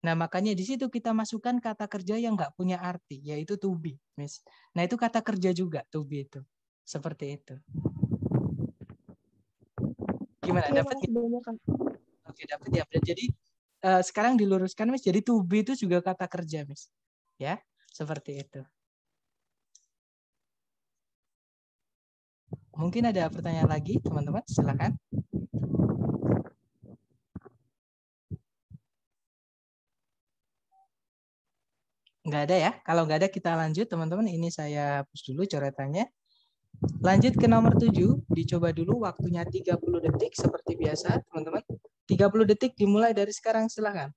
Nah, makanya di situ kita masukkan kata kerja yang nggak punya arti, yaitu to be. Miss. Nah, itu kata kerja juga, to be itu. Seperti itu. Gimana, dapat ya? Oke, dapat ya. Jadi, uh, sekarang diluruskan, Miss. Jadi, to be itu juga kata kerja, Miss. Ya, seperti itu. mungkin ada pertanyaan lagi, teman-teman. Silakan. Nggak ada ya? Kalau nggak ada kita lanjut, teman-teman. Ini saya hapus dulu coretannya. Lanjut ke nomor 7, dicoba dulu waktunya 30 detik seperti biasa, teman-teman. 30 detik dimulai dari sekarang, silakan.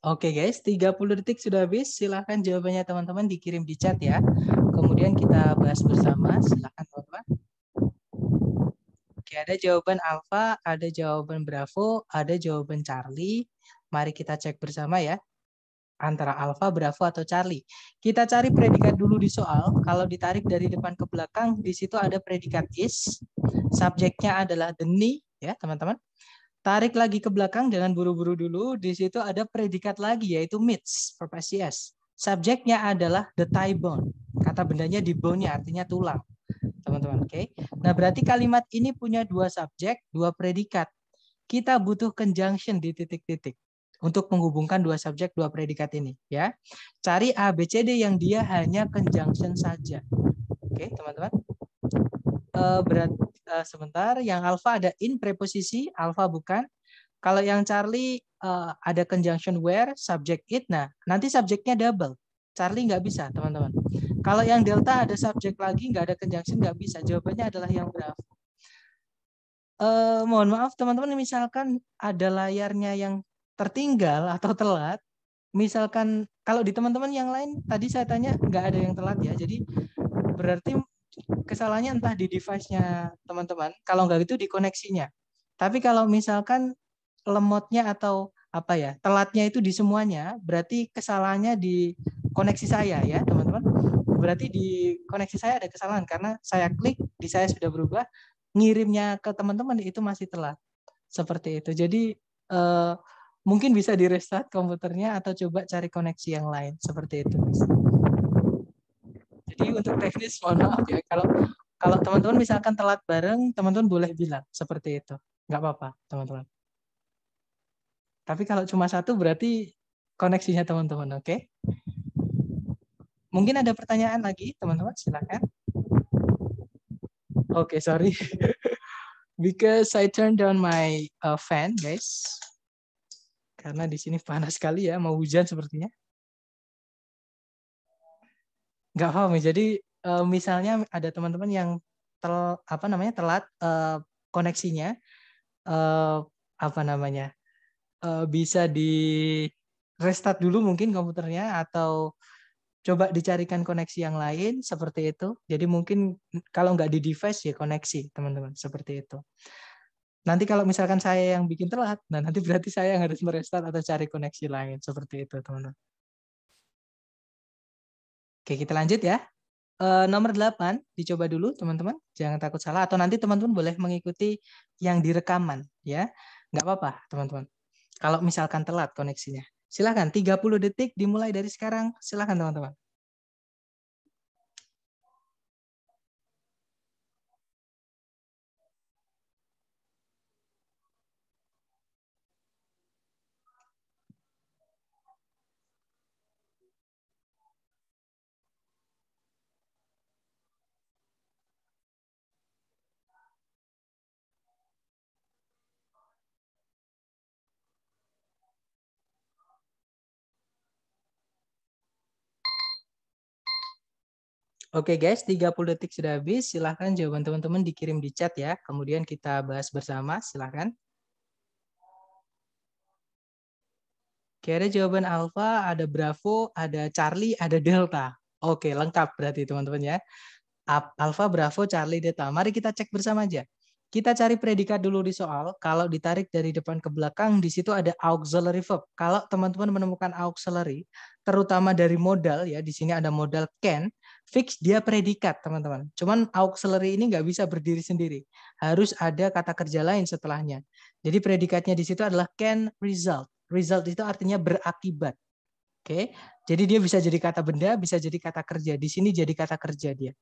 Oke guys, 30 detik sudah habis. Silahkan jawabannya teman-teman dikirim di chat ya. Kemudian kita bahas bersama. Silahkan teman-teman. Oke, ada jawaban Alpha, ada jawaban Bravo, ada jawaban Charlie. Mari kita cek bersama ya antara Alpha, Bravo, atau Charlie. Kita cari predikat dulu di soal. Kalau ditarik dari depan ke belakang, di situ ada predikat is. Subjeknya adalah the knee, ya teman-teman. Tarik lagi ke belakang, jangan buru-buru dulu. Di situ ada predikat lagi, yaitu meets, for PCs. Subjeknya adalah the thigh bone. Kata bendanya di bone-nya, artinya tulang. Teman-teman, oke? Okay? Nah, berarti kalimat ini punya dua subjek, dua predikat. Kita butuh conjunction di titik-titik untuk menghubungkan dua subjek, dua predikat ini. ya. Cari A, B, C, D yang dia hanya conjunction saja. Oke, okay, teman-teman? Eh, berat uh, sebentar. Yang Alpha ada in preposisi, Alpha bukan. Kalau yang Charlie uh, ada conjunction where, subject it. Nah, nanti subjeknya double. Charlie nggak bisa, teman-teman. Kalau yang delta ada subjek lagi, nggak ada conjunction, nggak bisa. Jawabannya adalah yang berapa. Uh, mohon maaf teman-teman, misalkan ada layarnya yang tertinggal atau telat, misalkan kalau di teman-teman yang lain tadi saya tanya nggak ada yang telat ya, jadi berarti kesalahannya entah di device-nya teman-teman, kalau enggak itu di koneksinya. Tapi kalau misalkan lemotnya atau apa ya telatnya itu di semuanya, berarti kesalahannya di koneksi saya ya teman-teman. Berarti di koneksi saya ada kesalahan karena saya klik di saya sudah berubah, ngirimnya ke teman-teman itu masih telat seperti itu. Jadi eh, mungkin bisa di restart komputernya atau coba cari koneksi yang lain seperti itu. Misalnya. Jadi untuk teknis mohon maaf ya kalau kalau teman-teman misalkan telat bareng, teman-teman boleh bilang seperti itu. Nggak apa-apa, teman-teman. Tapi kalau cuma satu berarti koneksinya teman-teman, oke? Mungkin ada pertanyaan lagi, teman-teman, silakan. Oke, sorry. Because I turned down my uh, fan, guys. Karena di sini panas sekali ya, mau hujan sepertinya nggak paham ya. jadi uh, misalnya ada teman-teman yang tel apa namanya telat uh, koneksinya uh, apa namanya uh, bisa di restart dulu mungkin komputernya atau coba dicarikan koneksi yang lain seperti itu. Jadi mungkin kalau nggak di device ya koneksi teman-teman seperti itu. Nanti kalau misalkan saya yang bikin telat, nah nanti berarti saya yang harus merestart atau cari koneksi lain seperti itu teman-teman. Oke, kita lanjut ya. E, nomor 8 dicoba dulu teman-teman, jangan takut salah atau nanti teman-teman boleh mengikuti yang direkaman ya. Nggak apa-apa, teman-teman. Kalau misalkan telat koneksinya. Silakan 30 detik dimulai dari sekarang. silahkan teman-teman. Oke guys, 30 detik sudah habis. Silahkan jawaban teman-teman dikirim di chat ya. Kemudian kita bahas bersama. Silahkan. Oke, ada jawaban Alpha, ada Bravo, ada Charlie, ada Delta. Oke, lengkap berarti teman-teman ya. Alpha, Bravo, Charlie, Delta. Mari kita cek bersama aja. Kita cari predikat dulu di soal. Kalau ditarik dari depan ke belakang, di situ ada auxiliary verb. Kalau teman-teman menemukan auxiliary, terutama dari modal ya, di sini ada modal can, fix dia predikat teman-teman. Cuman auxiliary ini nggak bisa berdiri sendiri, harus ada kata kerja lain setelahnya. Jadi predikatnya di situ adalah can result. Result itu artinya berakibat. Oke, jadi dia bisa jadi kata benda, bisa jadi kata kerja. Di sini jadi kata kerja dia.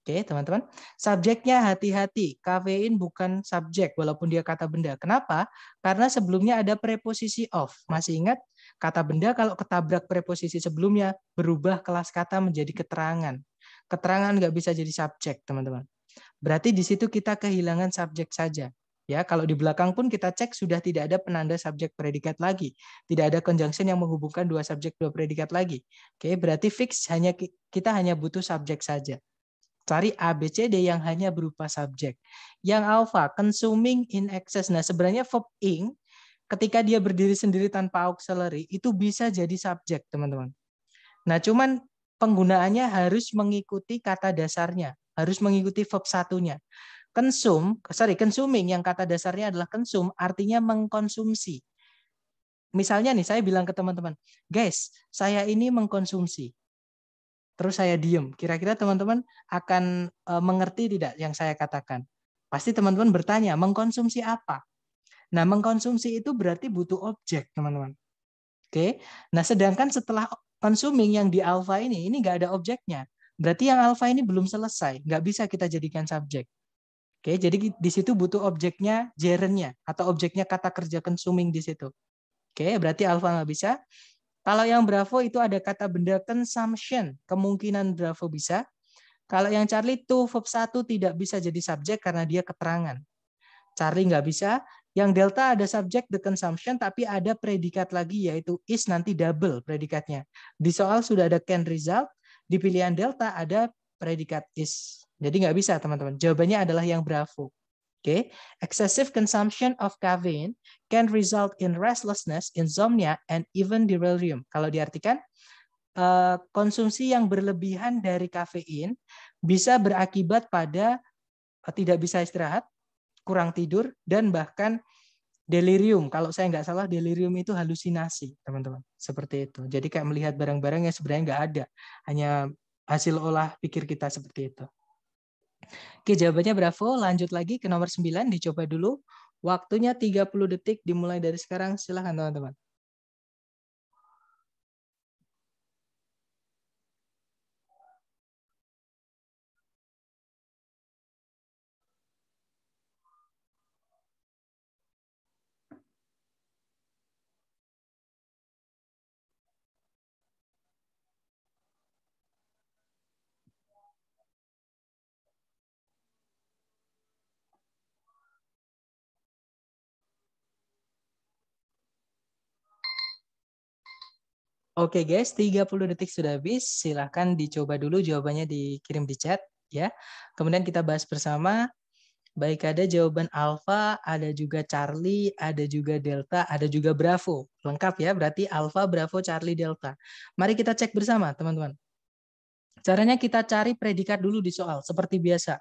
Oke, teman-teman. Subjeknya hati-hati. Kafein bukan subjek walaupun dia kata benda. Kenapa? Karena sebelumnya ada preposisi of. Masih ingat? Kata benda kalau ketabrak preposisi sebelumnya berubah kelas kata menjadi keterangan. Keterangan nggak bisa jadi subjek, teman-teman. Berarti di situ kita kehilangan subjek saja. Ya, kalau di belakang pun kita cek sudah tidak ada penanda subjek predikat lagi, tidak ada conjunction yang menghubungkan dua subjek dua predikat lagi. Oke, berarti fix hanya kita hanya butuh subjek saja. Cari ABCD yang hanya berupa subjek. Yang alpha consuming in excess. Nah, sebenarnya verb ing ketika dia berdiri sendiri tanpa auxiliary itu bisa jadi subjek, teman-teman. Nah, cuman penggunaannya harus mengikuti kata dasarnya, harus mengikuti verb satunya. Konsum, sorry, consuming yang kata dasarnya adalah konsum, artinya mengkonsumsi. Misalnya nih, saya bilang ke teman-teman, guys, saya ini mengkonsumsi. Terus saya diem. Kira-kira teman-teman akan e, mengerti tidak yang saya katakan? Pasti teman-teman bertanya, mengkonsumsi apa? Nah, mengkonsumsi itu berarti butuh objek, teman-teman. Oke. Nah, sedangkan setelah consuming yang di alpha ini, ini nggak ada objeknya. Berarti yang alpha ini belum selesai, nggak bisa kita jadikan subjek. Oke, jadi di situ butuh objeknya gerundnya atau objeknya kata kerja consuming di situ. Oke, berarti alpha nggak bisa. Kalau yang Bravo itu ada kata benda consumption, kemungkinan Bravo bisa. Kalau yang Charlie, to verb 1 tidak bisa jadi subjek karena dia keterangan. Charlie nggak bisa. Yang delta ada subjek the consumption tapi ada predikat lagi yaitu is nanti double predikatnya. Di soal sudah ada can result, di pilihan delta ada predikat is. Jadi nggak bisa teman-teman. Jawabannya adalah yang bravo. Okay. Excessive consumption of caffeine can result in restlessness, insomnia, and even delirium. Kalau diartikan, eh, konsumsi yang berlebihan dari kafein bisa berakibat pada eh, tidak bisa istirahat, kurang tidur, dan bahkan delirium. Kalau saya nggak salah, delirium itu halusinasi, teman-teman. Seperti itu. Jadi kayak melihat barang-barang yang sebenarnya nggak ada. Hanya hasil olah pikir kita seperti itu. Oke, jawabannya bravo. Lanjut lagi ke nomor 9, dicoba dulu. Waktunya 30 detik dimulai dari sekarang. Silahkan teman-teman. Oke guys, 30 detik sudah habis. Silahkan dicoba dulu jawabannya dikirim di chat ya. Kemudian kita bahas bersama. Baik ada jawaban alfa, ada juga Charlie, ada juga delta, ada juga bravo. Lengkap ya, berarti alfa, bravo, Charlie, delta. Mari kita cek bersama teman-teman. Caranya kita cari predikat dulu di soal seperti biasa.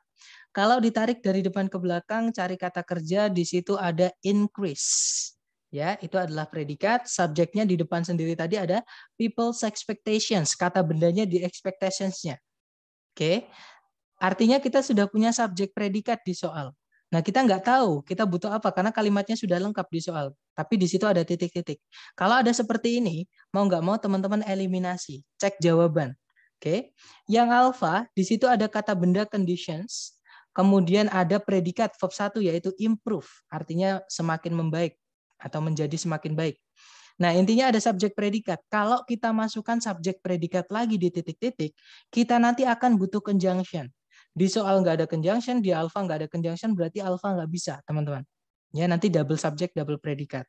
Kalau ditarik dari depan ke belakang, cari kata kerja di situ ada increase ya itu adalah predikat subjeknya di depan sendiri tadi ada people's expectations kata bendanya di expectationsnya oke okay? artinya kita sudah punya subjek predikat di soal nah kita nggak tahu kita butuh apa karena kalimatnya sudah lengkap di soal tapi di situ ada titik-titik kalau ada seperti ini mau nggak mau teman-teman eliminasi cek jawaban oke okay? yang Alpha, di situ ada kata benda conditions Kemudian ada predikat verb satu yaitu improve, artinya semakin membaik atau menjadi semakin baik. Nah, intinya ada subjek predikat. Kalau kita masukkan subjek predikat lagi di titik-titik, kita nanti akan butuh conjunction. Di soal nggak ada conjunction, di alfa nggak ada conjunction, berarti alfa nggak bisa, teman-teman. Ya, nanti double subjek, double predikat.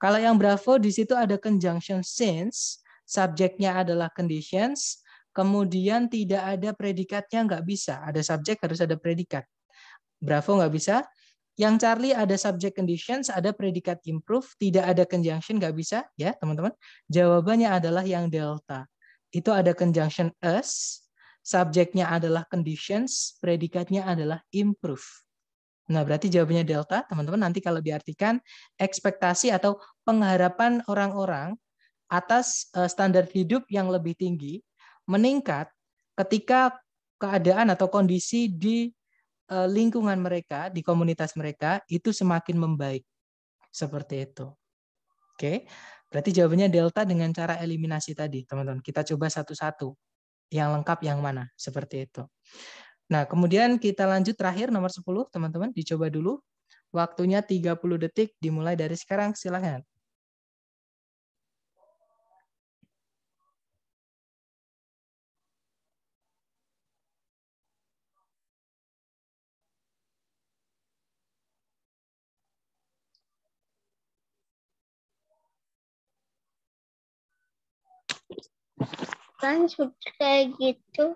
Kalau yang Bravo, di situ ada conjunction since, subjeknya adalah conditions, kemudian tidak ada predikatnya nggak bisa. Ada subjek harus ada predikat. Bravo nggak bisa, yang Charlie ada subject conditions, ada predikat improve, tidak ada conjunction, nggak bisa ya teman-teman. Jawabannya adalah yang delta. Itu ada conjunction as, subjeknya adalah conditions, predikatnya adalah improve. Nah, berarti jawabannya delta, teman-teman nanti kalau diartikan ekspektasi atau pengharapan orang-orang atas eh, standar hidup yang lebih tinggi meningkat ketika keadaan atau kondisi di Eh, lingkungan mereka, di komunitas mereka itu semakin membaik. Seperti itu. Oke. Berarti jawabannya delta dengan cara eliminasi tadi, teman-teman. Kita coba satu-satu. Yang lengkap yang mana? Seperti itu. Nah, kemudian kita lanjut terakhir nomor 10, teman-teman. Dicoba dulu. Waktunya 30 detik dimulai dari sekarang. Silahkan. kan sudah gitu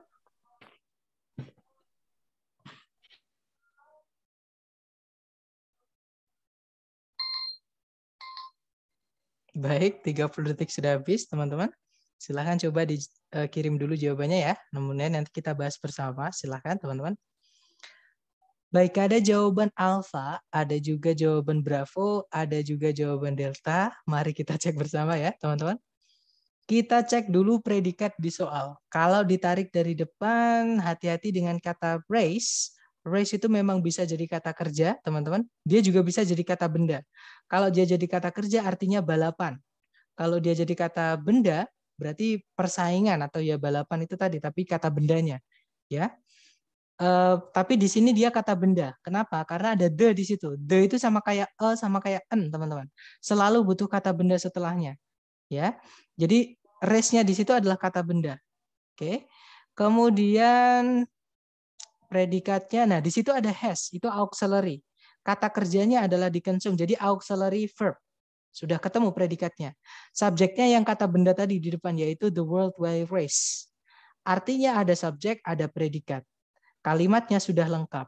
Baik, 30 detik sudah habis, teman-teman. Silahkan coba dikirim eh, dulu jawabannya ya. Kemudian nanti kita bahas bersama. Silahkan, teman-teman. Baik, ada jawaban alfa, ada juga jawaban bravo, ada juga jawaban delta. Mari kita cek bersama ya, teman-teman. Kita cek dulu predikat di soal. Kalau ditarik dari depan, hati-hati dengan kata race. Race itu memang bisa jadi kata kerja, teman-teman. Dia juga bisa jadi kata benda. Kalau dia jadi kata kerja, artinya balapan. Kalau dia jadi kata benda, berarti persaingan atau ya balapan itu tadi, tapi kata bendanya. ya. Uh, tapi di sini dia kata benda. Kenapa? Karena ada the di situ. The itu sama kayak e sama kayak n, teman-teman. Selalu butuh kata benda setelahnya ya. Jadi race-nya di situ adalah kata benda. Oke. Kemudian predikatnya nah di situ ada has, itu auxiliary. Kata kerjanya adalah dikonsum. Jadi auxiliary verb. Sudah ketemu predikatnya. Subjeknya yang kata benda tadi di depan yaitu the world wide race. Artinya ada subjek, ada predikat. Kalimatnya sudah lengkap.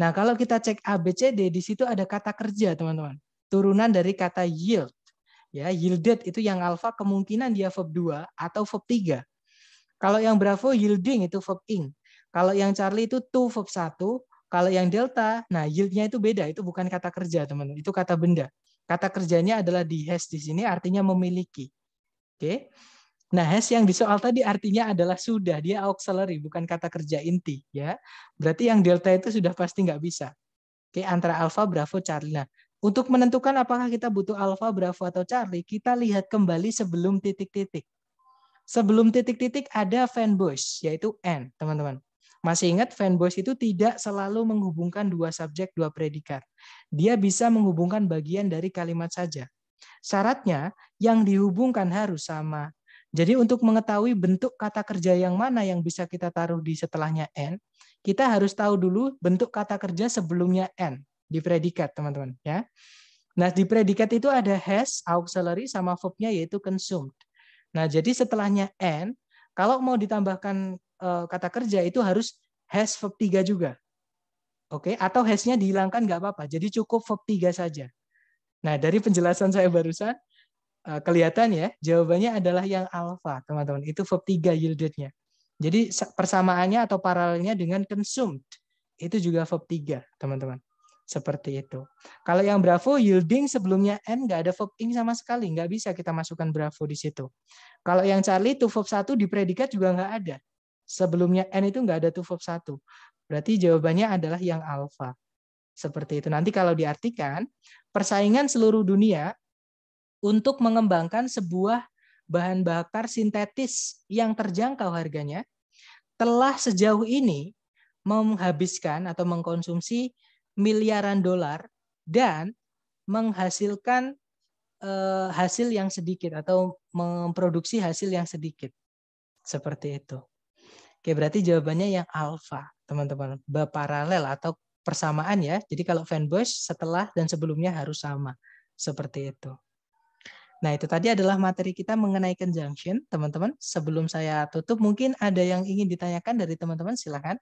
Nah, kalau kita cek ABCD di situ ada kata kerja, teman-teman. Turunan dari kata yield. Ya, yielded itu yang alfa kemungkinan dia verb 2 atau verb 3. Kalau yang Bravo yielding itu verb ing. Kalau yang Charlie itu to verb 1, kalau yang delta, nah yieldnya itu beda, itu bukan kata kerja, teman-teman. Itu kata benda. Kata kerjanya adalah di has di sini artinya memiliki. Oke. Okay? Nah, has yang di soal tadi artinya adalah sudah, dia auxiliary, bukan kata kerja inti. ya. Berarti yang delta itu sudah pasti nggak bisa. Oke, antara alfa, bravo, charlie. Nah, untuk menentukan apakah kita butuh alfa, bravo, atau charlie, kita lihat kembali sebelum titik-titik. Sebelum titik-titik ada fanboys, yaitu N, teman-teman. Masih ingat fanboys itu tidak selalu menghubungkan dua subjek, dua predikat. Dia bisa menghubungkan bagian dari kalimat saja. Syaratnya yang dihubungkan harus sama. Jadi untuk mengetahui bentuk kata kerja yang mana yang bisa kita taruh di setelahnya N, kita harus tahu dulu bentuk kata kerja sebelumnya N di predikat, teman-teman, ya. Nah, di predikat itu ada has, auxiliary sama verbnya yaitu consumed. Nah, jadi setelahnya n kalau mau ditambahkan eh, kata kerja itu harus has verb 3 juga. Oke, okay? atau has dihilangkan nggak apa-apa. Jadi cukup verb 3 saja. Nah, dari penjelasan saya barusan eh, kelihatan ya, jawabannya adalah yang alpha, teman-teman. Itu verb 3 yieldednya. Jadi persamaannya atau paralelnya dengan consumed itu juga verb 3, teman-teman seperti itu. Kalau yang Bravo yielding sebelumnya N nggak ada verb ing sama sekali, nggak bisa kita masukkan Bravo di situ. Kalau yang Charlie itu verb 1 di predikat juga nggak ada. Sebelumnya N itu nggak ada tuh verb 1. Berarti jawabannya adalah yang Alpha. Seperti itu. Nanti kalau diartikan, persaingan seluruh dunia untuk mengembangkan sebuah bahan bakar sintetis yang terjangkau harganya telah sejauh ini menghabiskan atau mengkonsumsi miliaran dolar dan menghasilkan eh, hasil yang sedikit atau memproduksi hasil yang sedikit. Seperti itu. Oke, berarti jawabannya yang alfa, teman-teman. Paralel atau persamaan ya. Jadi kalau fanboys setelah dan sebelumnya harus sama. Seperti itu. Nah, itu tadi adalah materi kita mengenai conjunction, teman-teman. Sebelum saya tutup, mungkin ada yang ingin ditanyakan dari teman-teman, silahkan.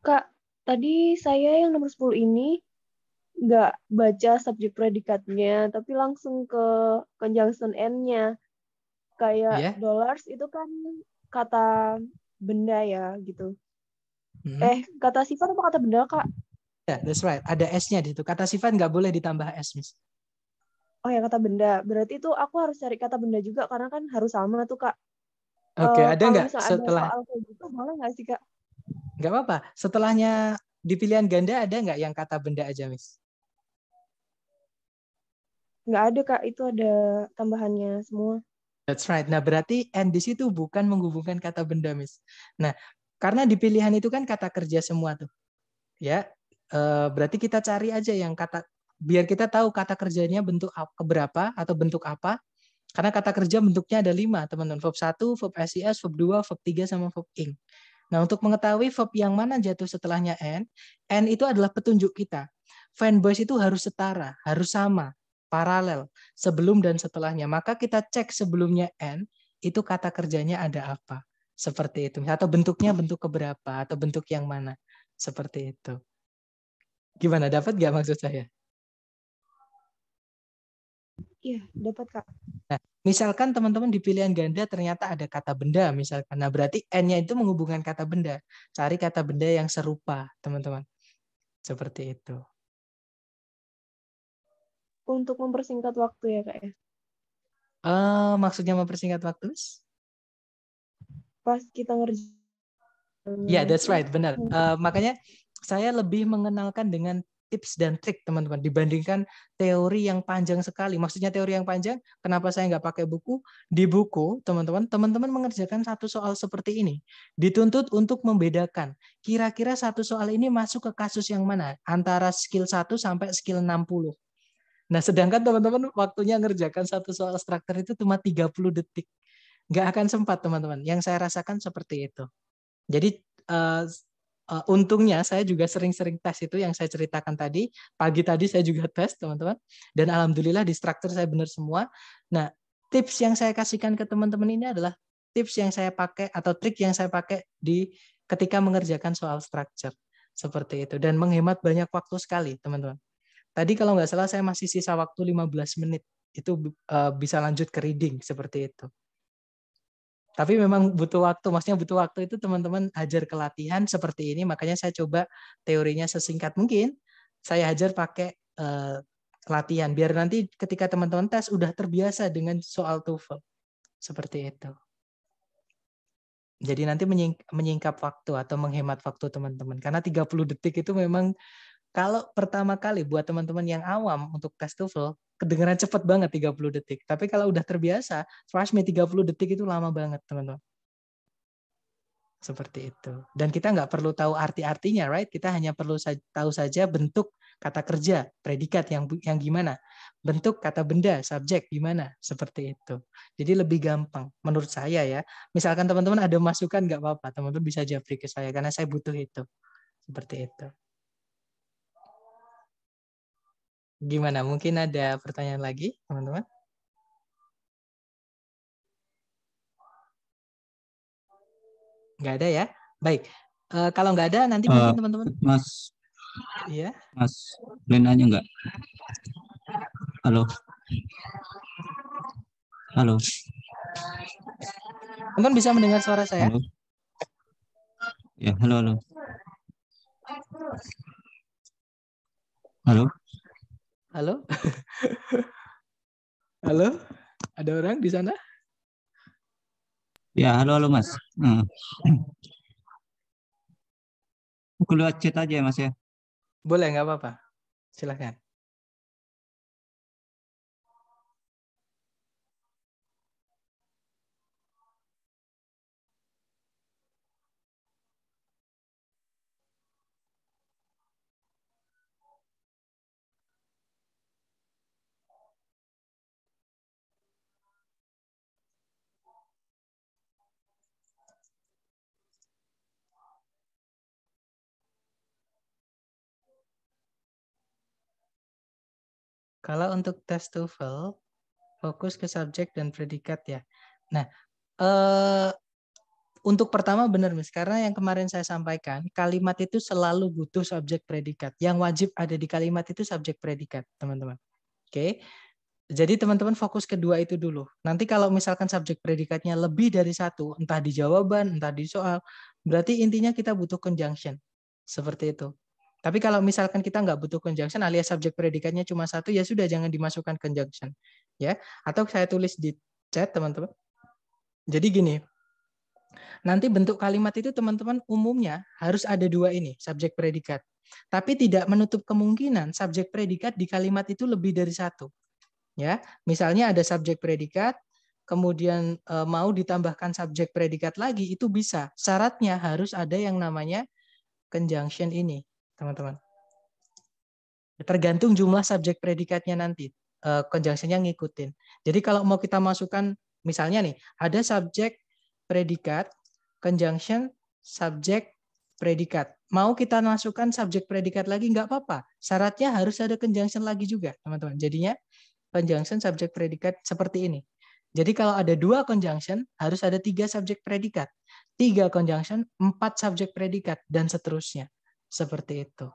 Kak, tadi saya yang nomor 10 ini nggak baca subjek predikatnya, tapi langsung ke conjunction N-nya. Kayak yeah. dollars itu kan kata benda ya gitu. Hmm. Eh, kata sifat apa kata benda, Kak? Ya, yeah, that's right. Ada S-nya di situ. Kata sifat nggak boleh ditambah S, Miss. Oh ya, kata benda. Berarti itu aku harus cari kata benda juga, karena kan harus sama tuh, Kak. Oke, okay, uh, eh, ada nggak setelah... Ada soal kayak gitu, boleh nggak sih, Kak? Nggak apa-apa. Setelahnya di pilihan ganda ada nggak yang kata benda aja, Miss? Nggak ada, Kak. Itu ada tambahannya semua. That's right. Nah, berarti and di situ bukan menghubungkan kata benda, Miss. Nah, karena di pilihan itu kan kata kerja semua tuh. Ya, eh, berarti kita cari aja yang kata biar kita tahu kata kerjanya bentuk keberapa atau bentuk apa. Karena kata kerja bentuknya ada lima, teman-teman. Verb 1, verb SES, verb dua verb tiga sama verb ing. Nah, untuk mengetahui verb yang mana jatuh setelahnya n n itu adalah petunjuk kita. Fanbase itu harus setara, harus sama, paralel, sebelum dan setelahnya. Maka kita cek sebelumnya n itu kata kerjanya ada apa. Seperti itu. Atau bentuknya bentuk keberapa, atau bentuk yang mana. Seperti itu. Gimana, dapat nggak maksud saya? Iya, dapat Kak. Nah, misalkan teman-teman di pilihan ganda ternyata ada kata benda misalkan. Nah, berarti N-nya itu menghubungkan kata benda. Cari kata benda yang serupa, teman-teman. Seperti itu. Untuk mempersingkat waktu ya, Kak ya? Uh, maksudnya mempersingkat waktu? Pas kita ngerjain. Ya, yeah, that's right, benar. Uh, makanya saya lebih mengenalkan dengan tips dan trik teman-teman dibandingkan teori yang panjang sekali. Maksudnya teori yang panjang, kenapa saya nggak pakai buku? Di buku, teman-teman, teman-teman mengerjakan satu soal seperti ini. Dituntut untuk membedakan kira-kira satu soal ini masuk ke kasus yang mana antara skill 1 sampai skill 60. Nah, sedangkan teman-teman waktunya ngerjakan satu soal struktur itu cuma 30 detik. Nggak akan sempat, teman-teman. Yang saya rasakan seperti itu. Jadi eh, uh, untungnya saya juga sering-sering tes itu yang saya ceritakan tadi. Pagi tadi saya juga tes, teman-teman. Dan alhamdulillah di struktur saya benar semua. Nah, tips yang saya kasihkan ke teman-teman ini adalah tips yang saya pakai atau trik yang saya pakai di ketika mengerjakan soal structure seperti itu dan menghemat banyak waktu sekali, teman-teman. Tadi kalau nggak salah saya masih sisa waktu 15 menit itu uh, bisa lanjut ke reading seperti itu tapi memang butuh waktu maksudnya butuh waktu itu teman-teman hajar ke latihan seperti ini makanya saya coba teorinya sesingkat mungkin saya hajar pakai uh, latihan biar nanti ketika teman-teman tes udah terbiasa dengan soal TOEFL seperti itu jadi nanti menyingkap waktu atau menghemat waktu teman-teman karena 30 detik itu memang kalau pertama kali buat teman-teman yang awam untuk tes TOEFL kedengeran cepet banget 30 detik. Tapi kalau udah terbiasa, trust me 30 detik itu lama banget teman-teman. Seperti itu. Dan kita nggak perlu tahu arti-artinya, right? Kita hanya perlu tahu saja bentuk kata kerja, predikat yang yang gimana, bentuk kata benda, subjek gimana, seperti itu. Jadi lebih gampang menurut saya ya. Misalkan teman-teman ada masukan nggak apa-apa, teman-teman bisa jawab ke saya karena saya butuh itu. Seperti itu. Gimana? Mungkin ada pertanyaan lagi, teman-teman? Nggak ada ya? Baik. Uh, kalau nggak ada, nanti uh, mungkin teman-teman. Mas. Iya. Mas, boleh nanya nggak? Halo. Halo. Teman bisa mendengar suara saya? Halo. Ya, halo, halo. Halo. Halo? halo? Ada orang di sana? Ya, halo halo Mas. Hmm. Aku lewat chat aja ya Mas ya. Boleh nggak apa-apa. Silahkan. Kalau untuk tes TOEFL, fokus ke subjek dan predikat ya. Nah, eh, untuk pertama benar Miss, karena yang kemarin saya sampaikan, kalimat itu selalu butuh subjek predikat. Yang wajib ada di kalimat itu subjek predikat, teman-teman. Oke. Jadi teman-teman fokus kedua itu dulu. Nanti kalau misalkan subjek predikatnya lebih dari satu, entah di jawaban, entah di soal, berarti intinya kita butuh conjunction. Seperti itu. Tapi kalau misalkan kita nggak butuh conjunction alias subjek predikatnya cuma satu ya sudah jangan dimasukkan conjunction ya. Atau saya tulis di chat teman-teman. Jadi gini. Nanti bentuk kalimat itu teman-teman umumnya harus ada dua ini, subjek predikat. Tapi tidak menutup kemungkinan subjek predikat di kalimat itu lebih dari satu. Ya, misalnya ada subjek predikat, kemudian e, mau ditambahkan subjek predikat lagi itu bisa. Syaratnya harus ada yang namanya conjunction ini teman-teman. Tergantung jumlah subjek predikatnya nanti, eh, konjungsinya ngikutin. Jadi kalau mau kita masukkan, misalnya nih, ada subjek predikat, conjunction, subjek predikat. Mau kita masukkan subjek predikat lagi, nggak apa-apa. Syaratnya harus ada conjunction lagi juga, teman-teman. Jadinya conjunction subjek predikat seperti ini. Jadi kalau ada dua conjunction, harus ada tiga subjek predikat. Tiga conjunction, empat subjek predikat, dan seterusnya seperti itu.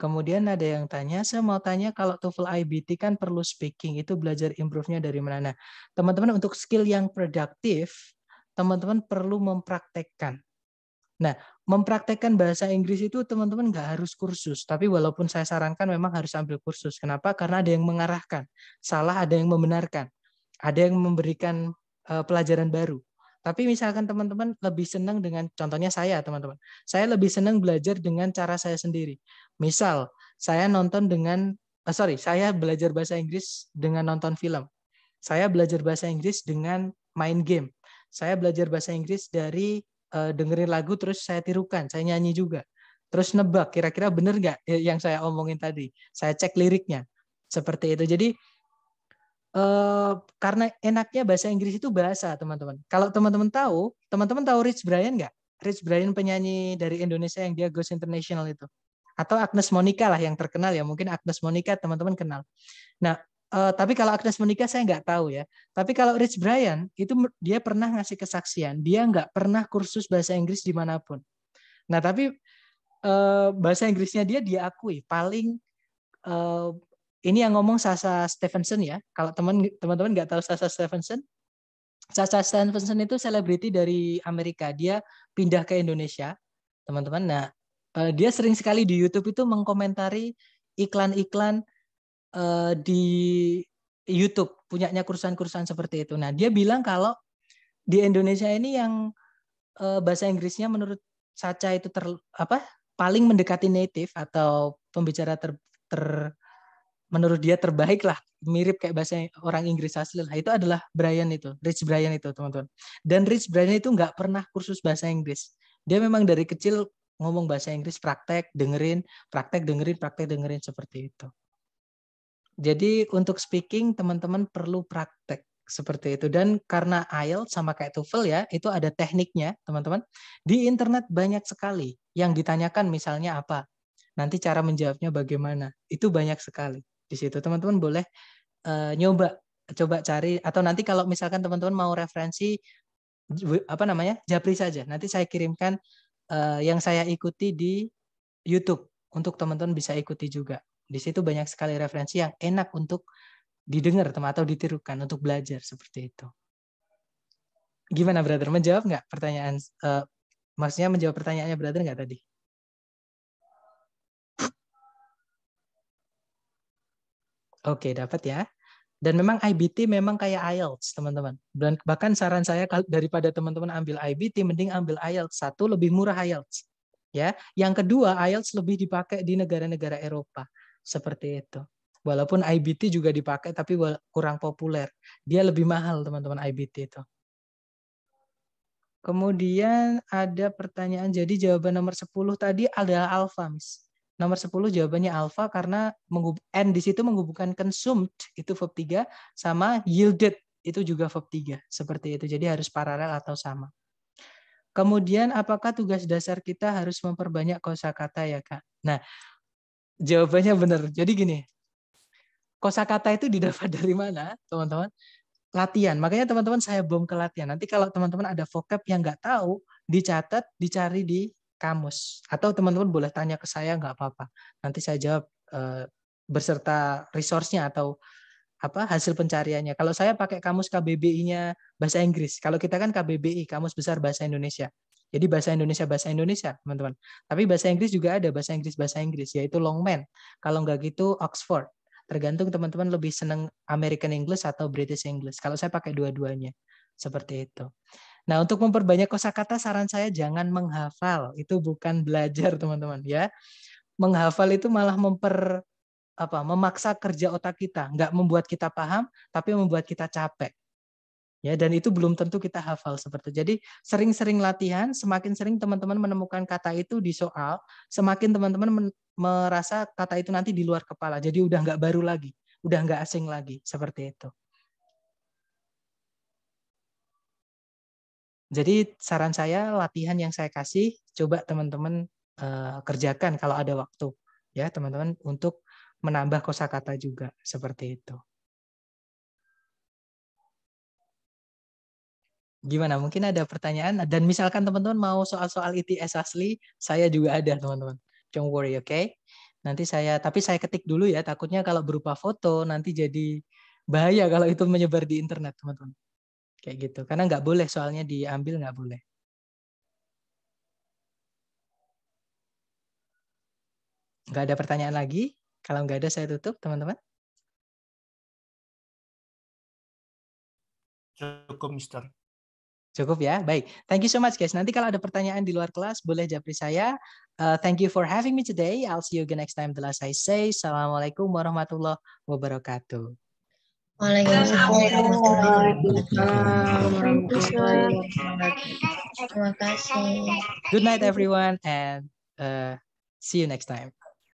Kemudian ada yang tanya, saya mau tanya kalau TOEFL IBT kan perlu speaking, itu belajar improve-nya dari mana? Nah, teman-teman untuk skill yang produktif, teman-teman perlu mempraktekkan. Nah, mempraktekkan bahasa Inggris itu teman-teman nggak harus kursus, tapi walaupun saya sarankan memang harus ambil kursus. Kenapa? Karena ada yang mengarahkan, salah ada yang membenarkan, ada yang memberikan eh, pelajaran baru. Tapi misalkan teman-teman lebih senang dengan contohnya saya, teman-teman. Saya lebih senang belajar dengan cara saya sendiri. Misal, saya nonton dengan oh, sorry, saya belajar bahasa Inggris dengan nonton film. Saya belajar bahasa Inggris dengan main game. Saya belajar bahasa Inggris dari uh, dengerin lagu terus saya tirukan, saya nyanyi juga. Terus nebak kira-kira benar nggak eh, yang saya omongin tadi. Saya cek liriknya. Seperti itu. Jadi Eh, karena enaknya bahasa Inggris itu bahasa teman-teman. Kalau teman-teman tahu, teman-teman tahu Rich Brian nggak? Rich Brian penyanyi dari Indonesia yang dia Goes International itu. Atau Agnes Monica lah yang terkenal ya. Mungkin Agnes Monica teman-teman kenal. Nah, uh, tapi kalau Agnes Monica saya nggak tahu ya. Tapi kalau Rich Brian itu dia pernah ngasih kesaksian. Dia nggak pernah kursus bahasa Inggris dimanapun. Nah, tapi uh, bahasa Inggrisnya dia diakui paling uh, ini yang ngomong Sasa Stevenson ya. Kalau teman teman-teman tahu Sasa Stevenson, Sasa Stevenson itu selebriti dari Amerika. Dia pindah ke Indonesia, teman-teman. Nah, eh, dia sering sekali di YouTube itu mengkomentari iklan-iklan eh, di YouTube punyanya kursan-kursan seperti itu. Nah, dia bilang kalau di Indonesia ini yang eh, bahasa Inggrisnya menurut Sasa itu ter apa paling mendekati native atau pembicara ter, ter menurut dia terbaik lah mirip kayak bahasa orang Inggris asli lah itu adalah Brian itu Rich Brian itu teman-teman dan Rich Brian itu nggak pernah kursus bahasa Inggris dia memang dari kecil ngomong bahasa Inggris praktek dengerin praktek dengerin praktek dengerin seperti itu jadi untuk speaking teman-teman perlu praktek seperti itu dan karena IELTS sama kayak TOEFL ya itu ada tekniknya teman-teman di internet banyak sekali yang ditanyakan misalnya apa nanti cara menjawabnya bagaimana itu banyak sekali di situ. Teman-teman boleh uh, nyoba coba cari atau nanti kalau misalkan teman-teman mau referensi apa namanya japri saja nanti saya kirimkan uh, yang saya ikuti di YouTube untuk teman-teman bisa ikuti juga di situ banyak sekali referensi yang enak untuk didengar teman atau ditirukan untuk belajar seperti itu gimana brother menjawab nggak pertanyaan uh, maksudnya menjawab pertanyaannya brother nggak tadi Oke, okay, dapat ya. Dan memang IBT memang kayak IELTS, teman-teman. Dan bahkan saran saya daripada teman-teman ambil IBT, mending ambil IELTS. Satu, lebih murah IELTS. ya. Yang kedua, IELTS lebih dipakai di negara-negara Eropa. Seperti itu. Walaupun IBT juga dipakai, tapi kurang populer. Dia lebih mahal, teman-teman, IBT itu. Kemudian ada pertanyaan, jadi jawaban nomor 10 tadi adalah alfa, Miss. Nomor 10 jawabannya alpha karena n di situ menghubungkan consumed itu verb 3 sama yielded itu juga verb 3 seperti itu. Jadi harus paralel atau sama. Kemudian apakah tugas dasar kita harus memperbanyak kosakata ya kak? Nah jawabannya benar. Jadi gini kosakata itu didapat dari mana teman-teman? Latihan. Makanya teman-teman saya bom ke latihan. Nanti kalau teman-teman ada vocab yang nggak tahu dicatat, dicari di kamus atau teman-teman boleh tanya ke saya nggak apa-apa nanti saya jawab eh, berserta resource-nya atau apa hasil pencariannya kalau saya pakai kamus KBBI-nya bahasa Inggris kalau kita kan KBBI kamus besar bahasa Indonesia jadi bahasa Indonesia bahasa Indonesia teman-teman tapi bahasa Inggris juga ada bahasa Inggris bahasa Inggris yaitu Longman kalau nggak gitu Oxford tergantung teman-teman lebih seneng American English atau British English kalau saya pakai dua-duanya seperti itu Nah, untuk memperbanyak kosakata saran saya jangan menghafal. Itu bukan belajar, teman-teman ya. Menghafal itu malah memper apa memaksa kerja otak kita, nggak membuat kita paham, tapi membuat kita capek. Ya, dan itu belum tentu kita hafal seperti. Jadi sering-sering latihan, semakin sering teman-teman menemukan kata itu di soal, semakin teman-teman merasa kata itu nanti di luar kepala. Jadi udah nggak baru lagi, udah nggak asing lagi seperti itu. Jadi saran saya latihan yang saya kasih coba teman-teman uh, kerjakan kalau ada waktu ya teman-teman untuk menambah kosakata juga seperti itu. Gimana? Mungkin ada pertanyaan dan misalkan teman-teman mau soal-soal ITS asli, saya juga ada teman-teman. Don't worry, oke? Okay? Nanti saya tapi saya ketik dulu ya, takutnya kalau berupa foto nanti jadi bahaya kalau itu menyebar di internet, teman-teman kayak gitu karena nggak boleh soalnya diambil nggak boleh nggak ada pertanyaan lagi kalau nggak ada saya tutup teman-teman cukup Mister Cukup ya, baik. Thank you so much guys. Nanti kalau ada pertanyaan di luar kelas, boleh japri saya. Uh, thank you for having me today. I'll see you again next time. The last I say, Assalamualaikum warahmatullahi wabarakatuh. Good night, everyone, and see you next time.